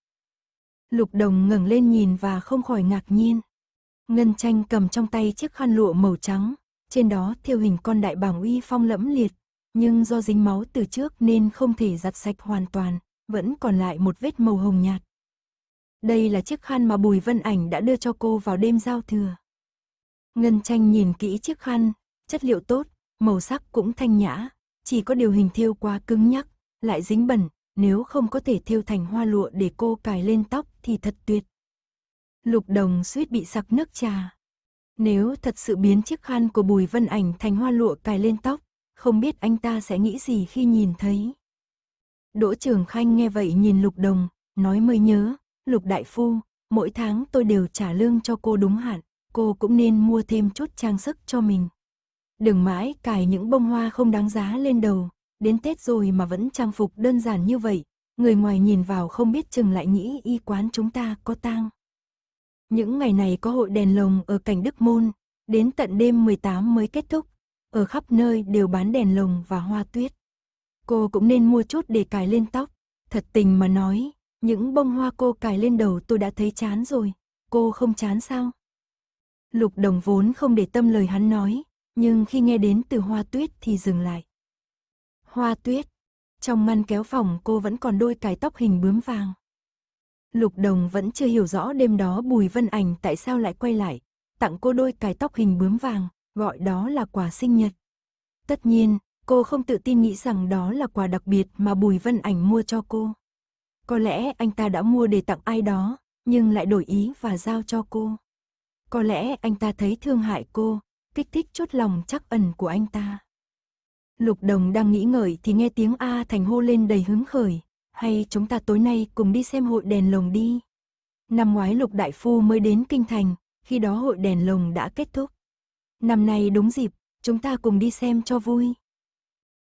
Lục Đồng ngẩng lên nhìn và không khỏi ngạc nhiên. Ngân tranh cầm trong tay chiếc khăn lụa màu trắng, trên đó thiêu hình con đại bảng uy phong lẫm liệt, nhưng do dính máu từ trước nên không thể giặt sạch hoàn toàn, vẫn còn lại một vết màu hồng nhạt. Đây là chiếc khăn mà Bùi Vân Ảnh đã đưa cho cô vào đêm giao thừa. Ngân tranh nhìn kỹ chiếc khăn, chất liệu tốt, màu sắc cũng thanh nhã, chỉ có điều hình thiêu quá cứng nhắc, lại dính bẩn, nếu không có thể thiêu thành hoa lụa để cô cài lên tóc thì thật tuyệt. Lục đồng suýt bị sặc nước trà. Nếu thật sự biến chiếc khăn của Bùi Vân Ảnh thành hoa lụa cài lên tóc, không biết anh ta sẽ nghĩ gì khi nhìn thấy. Đỗ Trường Khanh nghe vậy nhìn Lục Đồng, nói mới nhớ, Lục Đại Phu, mỗi tháng tôi đều trả lương cho cô đúng hạn, cô cũng nên mua thêm chút trang sức cho mình. Đừng mãi cài những bông hoa không đáng giá lên đầu, đến Tết rồi mà vẫn trang phục đơn giản như vậy, người ngoài nhìn vào không biết chừng lại nghĩ y quán chúng ta có tang. Những ngày này có hội đèn lồng ở cảnh Đức Môn, đến tận đêm 18 mới kết thúc, ở khắp nơi đều bán đèn lồng và hoa tuyết. Cô cũng nên mua chút để cài lên tóc, thật tình mà nói, những bông hoa cô cài lên đầu tôi đã thấy chán rồi, cô không chán sao? Lục đồng vốn không để tâm lời hắn nói, nhưng khi nghe đến từ hoa tuyết thì dừng lại. Hoa tuyết, trong ngăn kéo phòng cô vẫn còn đôi cài tóc hình bướm vàng. Lục Đồng vẫn chưa hiểu rõ đêm đó Bùi Vân Ảnh tại sao lại quay lại, tặng cô đôi cái tóc hình bướm vàng, gọi đó là quà sinh nhật. Tất nhiên, cô không tự tin nghĩ rằng đó là quà đặc biệt mà Bùi Vân Ảnh mua cho cô. Có lẽ anh ta đã mua để tặng ai đó, nhưng lại đổi ý và giao cho cô. Có lẽ anh ta thấy thương hại cô, kích thích chút lòng chắc ẩn của anh ta. Lục Đồng đang nghĩ ngợi thì nghe tiếng A Thành hô lên đầy hứng khởi hay chúng ta tối nay cùng đi xem hội đèn lồng đi. Năm ngoái Lục Đại Phu mới đến Kinh Thành, khi đó hội đèn lồng đã kết thúc. Năm nay đúng dịp, chúng ta cùng đi xem cho vui.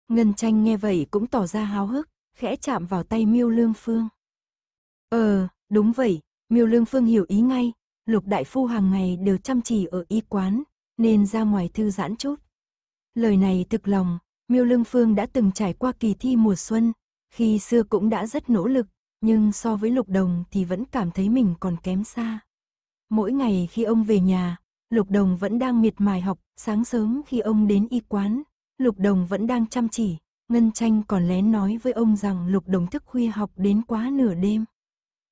Ngân tranh nghe vậy cũng tỏ ra háo hức, khẽ chạm vào tay Miêu Lương Phương. Ờ, đúng vậy, Miêu Lương Phương hiểu ý ngay, Lục Đại Phu hàng ngày đều chăm chỉ ở y quán, nên ra ngoài thư giãn chút. Lời này thực lòng, Miêu Lương Phương đã từng trải qua kỳ thi mùa xuân, khi xưa cũng đã rất nỗ lực, nhưng so với Lục Đồng thì vẫn cảm thấy mình còn kém xa. Mỗi ngày khi ông về nhà, Lục Đồng vẫn đang miệt mài học, sáng sớm khi ông đến y quán, Lục Đồng vẫn đang chăm chỉ, Ngân Tranh còn lén nói với ông rằng Lục Đồng thức khuya học đến quá nửa đêm.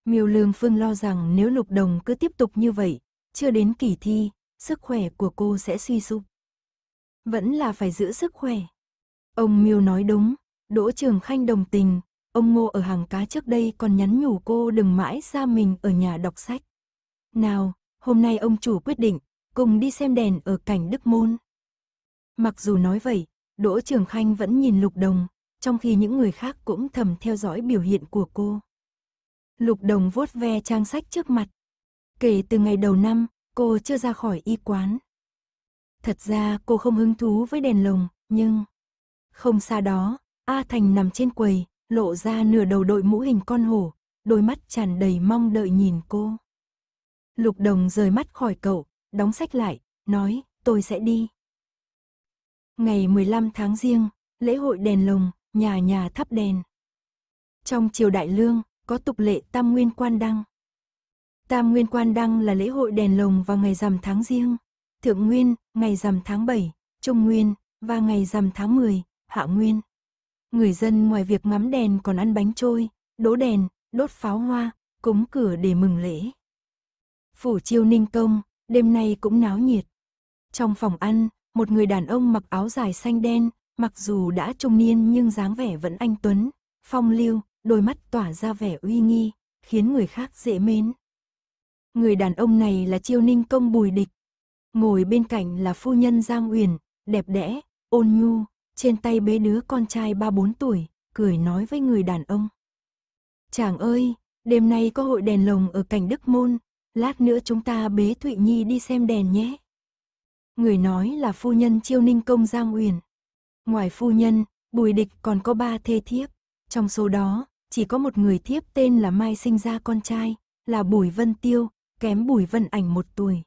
Miêu Lương Phương lo rằng nếu Lục Đồng cứ tiếp tục như vậy, chưa đến kỳ thi, sức khỏe của cô sẽ suy sụp. Vẫn là phải giữ sức khỏe. Ông Miêu nói đúng, Đỗ Trường Khanh đồng tình, ông Ngô ở hàng cá trước đây còn nhắn nhủ cô đừng mãi ra mình ở nhà đọc sách. Nào, hôm nay ông chủ quyết định, cùng đi xem đèn ở cảnh Đức Môn. Mặc dù nói vậy, Đỗ Trường Khanh vẫn nhìn Lục Đồng, trong khi những người khác cũng thầm theo dõi biểu hiện của cô. Lục Đồng vuốt ve trang sách trước mặt. Kể từ ngày đầu năm, cô chưa ra khỏi y quán. Thật ra cô không hứng thú với đèn lồng, nhưng... Không xa đó, A Thành nằm trên quầy, lộ ra nửa đầu đội mũ hình con hổ, đôi mắt tràn đầy mong đợi nhìn cô. Lục Đồng rời mắt khỏi cậu, đóng sách lại, nói, tôi sẽ đi. Ngày 15 tháng riêng, lễ hội đèn lồng, nhà nhà thắp đèn. Trong triều đại lương, có tục lệ tam nguyên quan đăng. Tam nguyên quan đăng là lễ hội đèn lồng vào ngày rằm tháng riêng, thượng nguyên, ngày rằm tháng 7, trung nguyên, và ngày rằm tháng 10, hạ nguyên. Người dân ngoài việc ngắm đèn còn ăn bánh trôi, đố đèn, đốt pháo hoa, cúng cửa để mừng lễ. Phủ chiêu ninh công, đêm nay cũng náo nhiệt. Trong phòng ăn, một người đàn ông mặc áo dài xanh đen, mặc dù đã trung niên nhưng dáng vẻ vẫn anh Tuấn, phong lưu, đôi mắt tỏa ra vẻ uy nghi, khiến người khác dễ mến. Người đàn ông này là chiêu ninh công bùi địch. Ngồi bên cạnh là phu nhân Giang Uyển, đẹp đẽ, ôn nhu, trên tay bế đứa con trai 3-4 tuổi, cười nói với người đàn ông. Chàng ơi, đêm nay có hội đèn lồng ở cảnh Đức Môn, lát nữa chúng ta bế Thụy Nhi đi xem đèn nhé. Người nói là phu nhân chiêu ninh công Giang Uyển. Ngoài phu nhân, Bùi Địch còn có ba thê thiếp, trong số đó, chỉ có một người thiếp tên là Mai sinh ra con trai, là Bùi Vân Tiêu, kém Bùi Vân Ảnh một tuổi.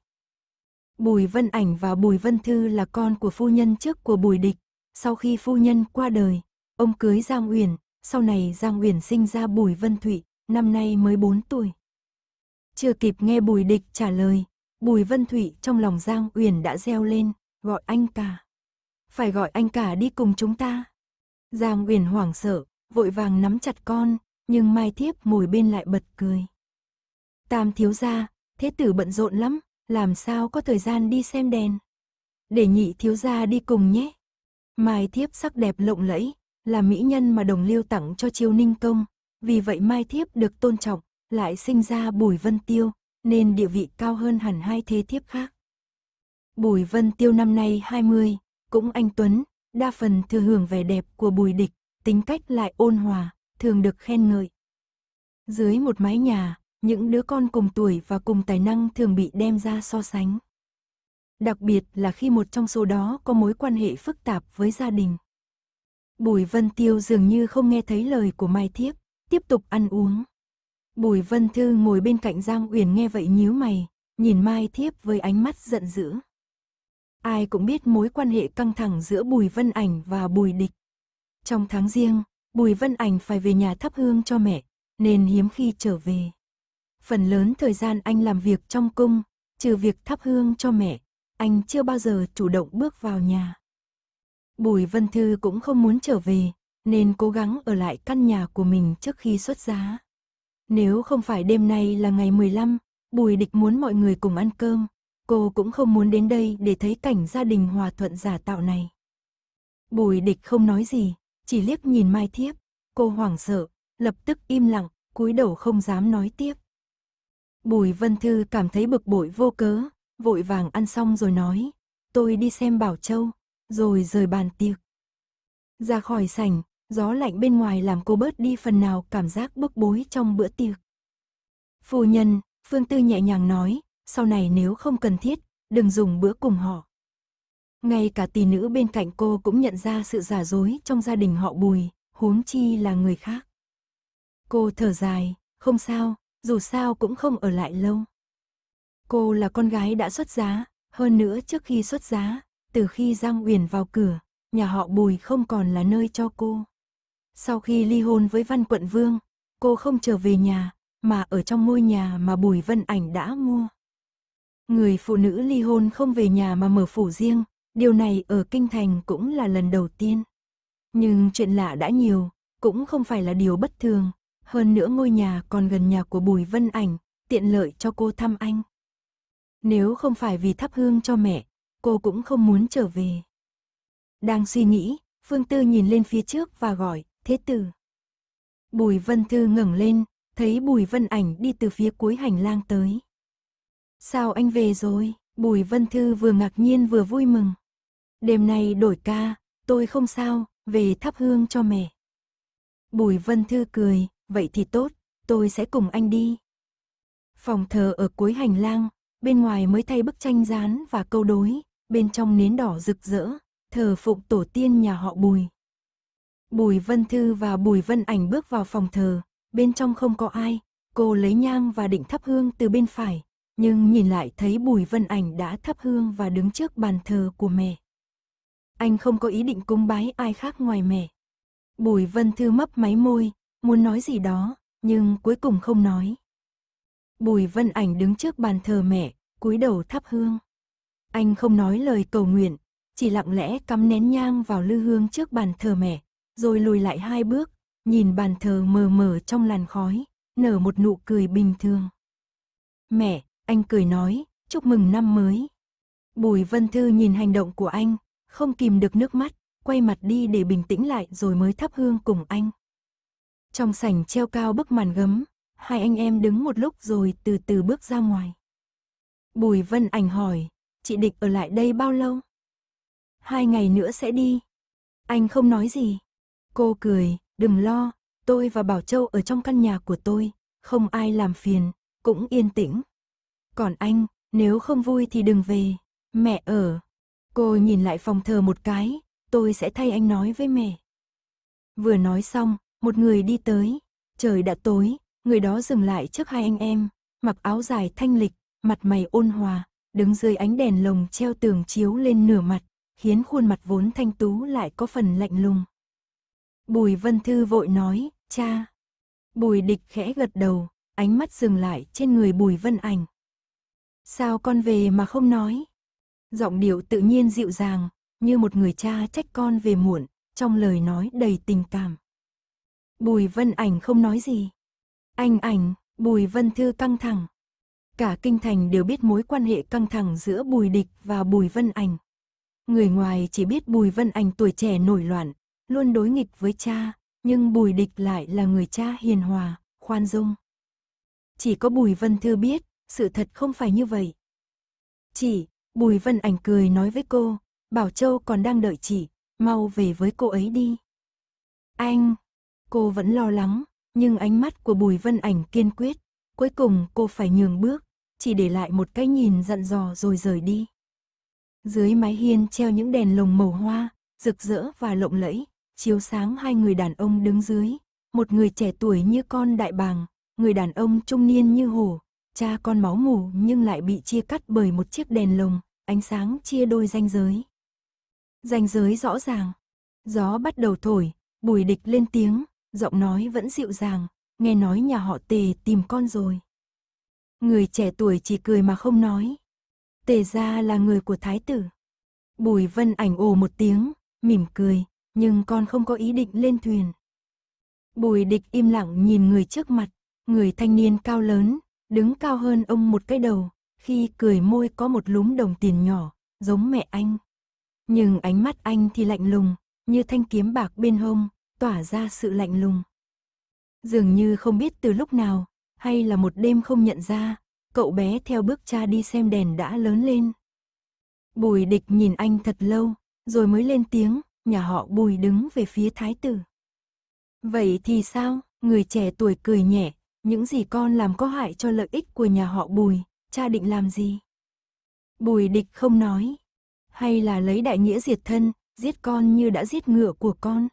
Bùi Vân Ảnh và Bùi Vân Thư là con của phu nhân trước của Bùi Địch, sau khi phu nhân qua đời, ông cưới Giang Uyển, sau này Giang Uyển sinh ra Bùi Vân Thụy, năm nay mới 4 tuổi. Chưa kịp nghe Bùi Địch trả lời, Bùi Vân Thụy trong lòng Giang Uyển đã reo lên, gọi anh cả. Phải gọi anh cả đi cùng chúng ta. Giang Uyển hoảng sợ, vội vàng nắm chặt con, nhưng Mai Thiếp ngồi bên lại bật cười. Tam thiếu gia, thế tử bận rộn lắm, làm sao có thời gian đi xem đèn. Để nhị thiếu gia đi cùng nhé. Mai Thiếp sắc đẹp lộng lẫy, là mỹ nhân mà đồng liêu tặng cho chiêu ninh công, vì vậy Mai Thiếp được tôn trọng, lại sinh ra Bùi Vân Tiêu, nên địa vị cao hơn hẳn hai thế thiếp khác. Bùi Vân Tiêu năm nay 20, cũng anh Tuấn, đa phần thừa hưởng vẻ đẹp của Bùi Địch, tính cách lại ôn hòa, thường được khen ngợi. Dưới một mái nhà, những đứa con cùng tuổi và cùng tài năng thường bị đem ra so sánh đặc biệt là khi một trong số đó có mối quan hệ phức tạp với gia đình. Bùi Vân Tiêu dường như không nghe thấy lời của Mai Thiếp, tiếp tục ăn uống. Bùi Vân Thư ngồi bên cạnh Giang Uyển nghe vậy nhíu mày, nhìn Mai Thiếp với ánh mắt giận dữ. Ai cũng biết mối quan hệ căng thẳng giữa Bùi Vân Ảnh và Bùi Địch. Trong tháng riêng, Bùi Vân Ảnh phải về nhà thắp hương cho mẹ, nên hiếm khi trở về. Phần lớn thời gian anh làm việc trong cung, trừ việc thắp hương cho mẹ, anh chưa bao giờ chủ động bước vào nhà. Bùi Vân Thư cũng không muốn trở về, nên cố gắng ở lại căn nhà của mình trước khi xuất giá. Nếu không phải đêm nay là ngày 15, Bùi Địch muốn mọi người cùng ăn cơm, cô cũng không muốn đến đây để thấy cảnh gia đình hòa thuận giả tạo này. Bùi Địch không nói gì, chỉ liếc nhìn Mai Thiếp, cô hoảng sợ, lập tức im lặng, cúi đầu không dám nói tiếp. Bùi Vân Thư cảm thấy bực bội vô cớ, vội vàng ăn xong rồi nói, tôi đi xem Bảo Châu, rồi rời bàn tiệc. Ra khỏi sảnh, gió lạnh bên ngoài làm cô bớt đi phần nào cảm giác bức bối trong bữa tiệc. Phu nhân, Phương Tư nhẹ nhàng nói, sau này nếu không cần thiết, đừng dùng bữa cùng họ. Ngay cả tỷ nữ bên cạnh cô cũng nhận ra sự giả dối trong gia đình họ bùi, huống chi là người khác. Cô thở dài, không sao, dù sao cũng không ở lại lâu. Cô là con gái đã xuất giá, hơn nữa trước khi xuất giá, từ khi Giang Uyển vào cửa, nhà họ Bùi không còn là nơi cho cô. Sau khi ly hôn với Văn Quận Vương, cô không trở về nhà, mà ở trong ngôi nhà mà Bùi Vân Ảnh đã mua. Người phụ nữ ly hôn không về nhà mà mở phủ riêng, điều này ở Kinh Thành cũng là lần đầu tiên. Nhưng chuyện lạ đã nhiều, cũng không phải là điều bất thường, hơn nữa ngôi nhà còn gần nhà của Bùi Vân Ảnh, tiện lợi cho cô thăm anh. Nếu không phải vì thắp hương cho mẹ, cô cũng không muốn trở về. Đang suy nghĩ, Phương Tư nhìn lên phía trước và gọi, Thế Tử. Bùi Vân Thư ngẩng lên, thấy Bùi Vân Ảnh đi từ phía cuối hành lang tới. Sao anh về rồi? Bùi Vân Thư vừa ngạc nhiên vừa vui mừng. Đêm nay đổi ca, tôi không sao, về thắp hương cho mẹ. Bùi Vân Thư cười, vậy thì tốt, tôi sẽ cùng anh đi. Phòng thờ ở cuối hành lang, bên ngoài mới thay bức tranh rán và câu đối, bên trong nến đỏ rực rỡ, thờ phụng tổ tiên nhà họ Bùi. Bùi Vân Thư và Bùi Vân Ảnh bước vào phòng thờ, bên trong không có ai, cô lấy nhang và định thắp hương từ bên phải, nhưng nhìn lại thấy Bùi Vân Ảnh đã thắp hương và đứng trước bàn thờ của mẹ. Anh không có ý định cung bái ai khác ngoài mẹ. Bùi Vân Thư mấp máy môi, muốn nói gì đó, nhưng cuối cùng không nói. Bùi Vân Ảnh đứng trước bàn thờ mẹ, cúi đầu thắp hương. Anh không nói lời cầu nguyện, chỉ lặng lẽ cắm nén nhang vào lư hương trước bàn thờ mẹ, rồi lùi lại hai bước, nhìn bàn thờ mờ mờ trong làn khói, nở một nụ cười bình thường. Mẹ, anh cười nói, chúc mừng năm mới. Bùi Vân Thư nhìn hành động của anh, không kìm được nước mắt, quay mặt đi để bình tĩnh lại rồi mới thắp hương cùng anh. Trong sảnh treo cao bức màn gấm, Hai anh em đứng một lúc rồi từ từ bước ra ngoài. Bùi Vân Ảnh hỏi, chị Địch ở lại đây bao lâu? Hai ngày nữa sẽ đi. Anh không nói gì. Cô cười, đừng lo, tôi và Bảo Châu ở trong căn nhà của tôi, không ai làm phiền, cũng yên tĩnh. Còn anh, nếu không vui thì đừng về, mẹ ở. Cô nhìn lại phòng thờ một cái, tôi sẽ thay anh nói với mẹ. Vừa nói xong, một người đi tới, trời đã tối, Người đó dừng lại trước hai anh em, mặc áo dài thanh lịch, mặt mày ôn hòa, đứng dưới ánh đèn lồng treo tường chiếu lên nửa mặt, khiến khuôn mặt vốn thanh tú lại có phần lạnh lùng. Bùi Vân Thư vội nói, cha. Bùi địch khẽ gật đầu, ánh mắt dừng lại trên người Bùi Vân Ảnh. Sao con về mà không nói? Giọng điệu tự nhiên dịu dàng, như một người cha trách con về muộn, trong lời nói đầy tình cảm. Bùi Vân Ảnh không nói gì, anh ảnh, Bùi Vân Thư căng thẳng. Cả kinh thành đều biết mối quan hệ căng thẳng giữa Bùi Địch và Bùi Vân Ảnh. Người ngoài chỉ biết Bùi Vân Ảnh tuổi trẻ nổi loạn, luôn đối nghịch với cha, nhưng Bùi Địch lại là người cha hiền hòa, khoan dung. Chỉ có Bùi Vân Thư biết, sự thật không phải như vậy. Chỉ Bùi Vân Ảnh cười nói với cô, Bảo Châu còn đang đợi chị, mau về với cô ấy đi. Anh, cô vẫn lo lắng, nhưng ánh mắt của Bùi Vân Ảnh kiên quyết, cuối cùng cô phải nhường bước, chỉ để lại một cái nhìn giận dò rồi rời đi. Dưới mái hiên treo những đèn lồng màu hoa, rực rỡ và lộng lẫy, chiếu sáng hai người đàn ông đứng dưới, một người trẻ tuổi như con đại bàng, người đàn ông trung niên như hổ, cha con máu mù nhưng lại bị chia cắt bởi một chiếc đèn lồng, ánh sáng chia đôi ranh giới. Ranh giới rõ ràng, gió bắt đầu thổi, bùi địch lên tiếng, giọng nói vẫn dịu dàng, nghe nói nhà họ tề tìm con rồi. Người trẻ tuổi chỉ cười mà không nói. Tề ra là người của thái tử. Bùi vân ảnh ồ một tiếng, mỉm cười, nhưng con không có ý định lên thuyền. Bùi địch im lặng nhìn người trước mặt, người thanh niên cao lớn, đứng cao hơn ông một cái đầu, khi cười môi có một lúm đồng tiền nhỏ, giống mẹ anh. Nhưng ánh mắt anh thì lạnh lùng, như thanh kiếm bạc bên hông, tỏa ra sự lạnh lùng. Dường như không biết từ lúc nào, hay là một đêm không nhận ra, cậu bé theo bước cha đi xem đèn đã lớn lên. Bùi địch nhìn anh thật lâu, rồi mới lên tiếng, nhà họ bùi đứng về phía thái tử. Vậy thì sao, người trẻ tuổi cười nhẹ, những gì con làm có hại cho lợi ích của nhà họ bùi, cha định làm gì? Bùi địch không nói, hay là lấy đại nghĩa diệt thân, giết con như đã giết ngựa của con.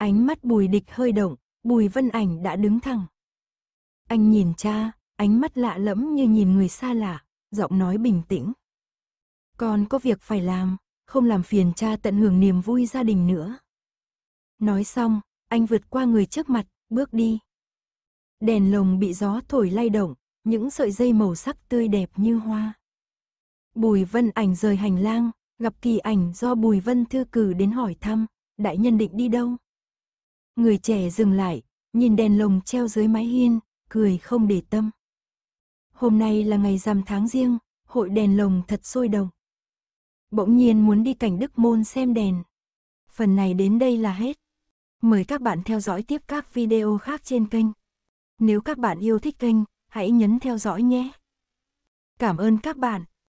Ánh mắt bùi địch hơi động, bùi vân ảnh đã đứng thẳng. Anh nhìn cha, ánh mắt lạ lẫm như nhìn người xa lạ, giọng nói bình tĩnh. Con có việc phải làm, không làm phiền cha tận hưởng niềm vui gia đình nữa. Nói xong, anh vượt qua người trước mặt, bước đi. Đèn lồng bị gió thổi lay động, những sợi dây màu sắc tươi đẹp như hoa. Bùi Vân Ảnh rời hành lang, gặp Kỳ Ảnh do Bùi Vân Thư cử đến hỏi thăm, đại nhân định đi đâu? Người trẻ dừng lại, nhìn đèn lồng treo dưới mái hiên, cười không để tâm. Hôm nay là ngày rằm tháng riêng, hội đèn lồng thật sôi động. Bỗng nhiên muốn đi cảnh Đức Môn xem đèn. Phần này đến đây là hết. Mời các bạn theo dõi tiếp các video khác trên kênh. Nếu các bạn yêu thích kênh, hãy nhấn theo dõi nhé. Cảm ơn các bạn.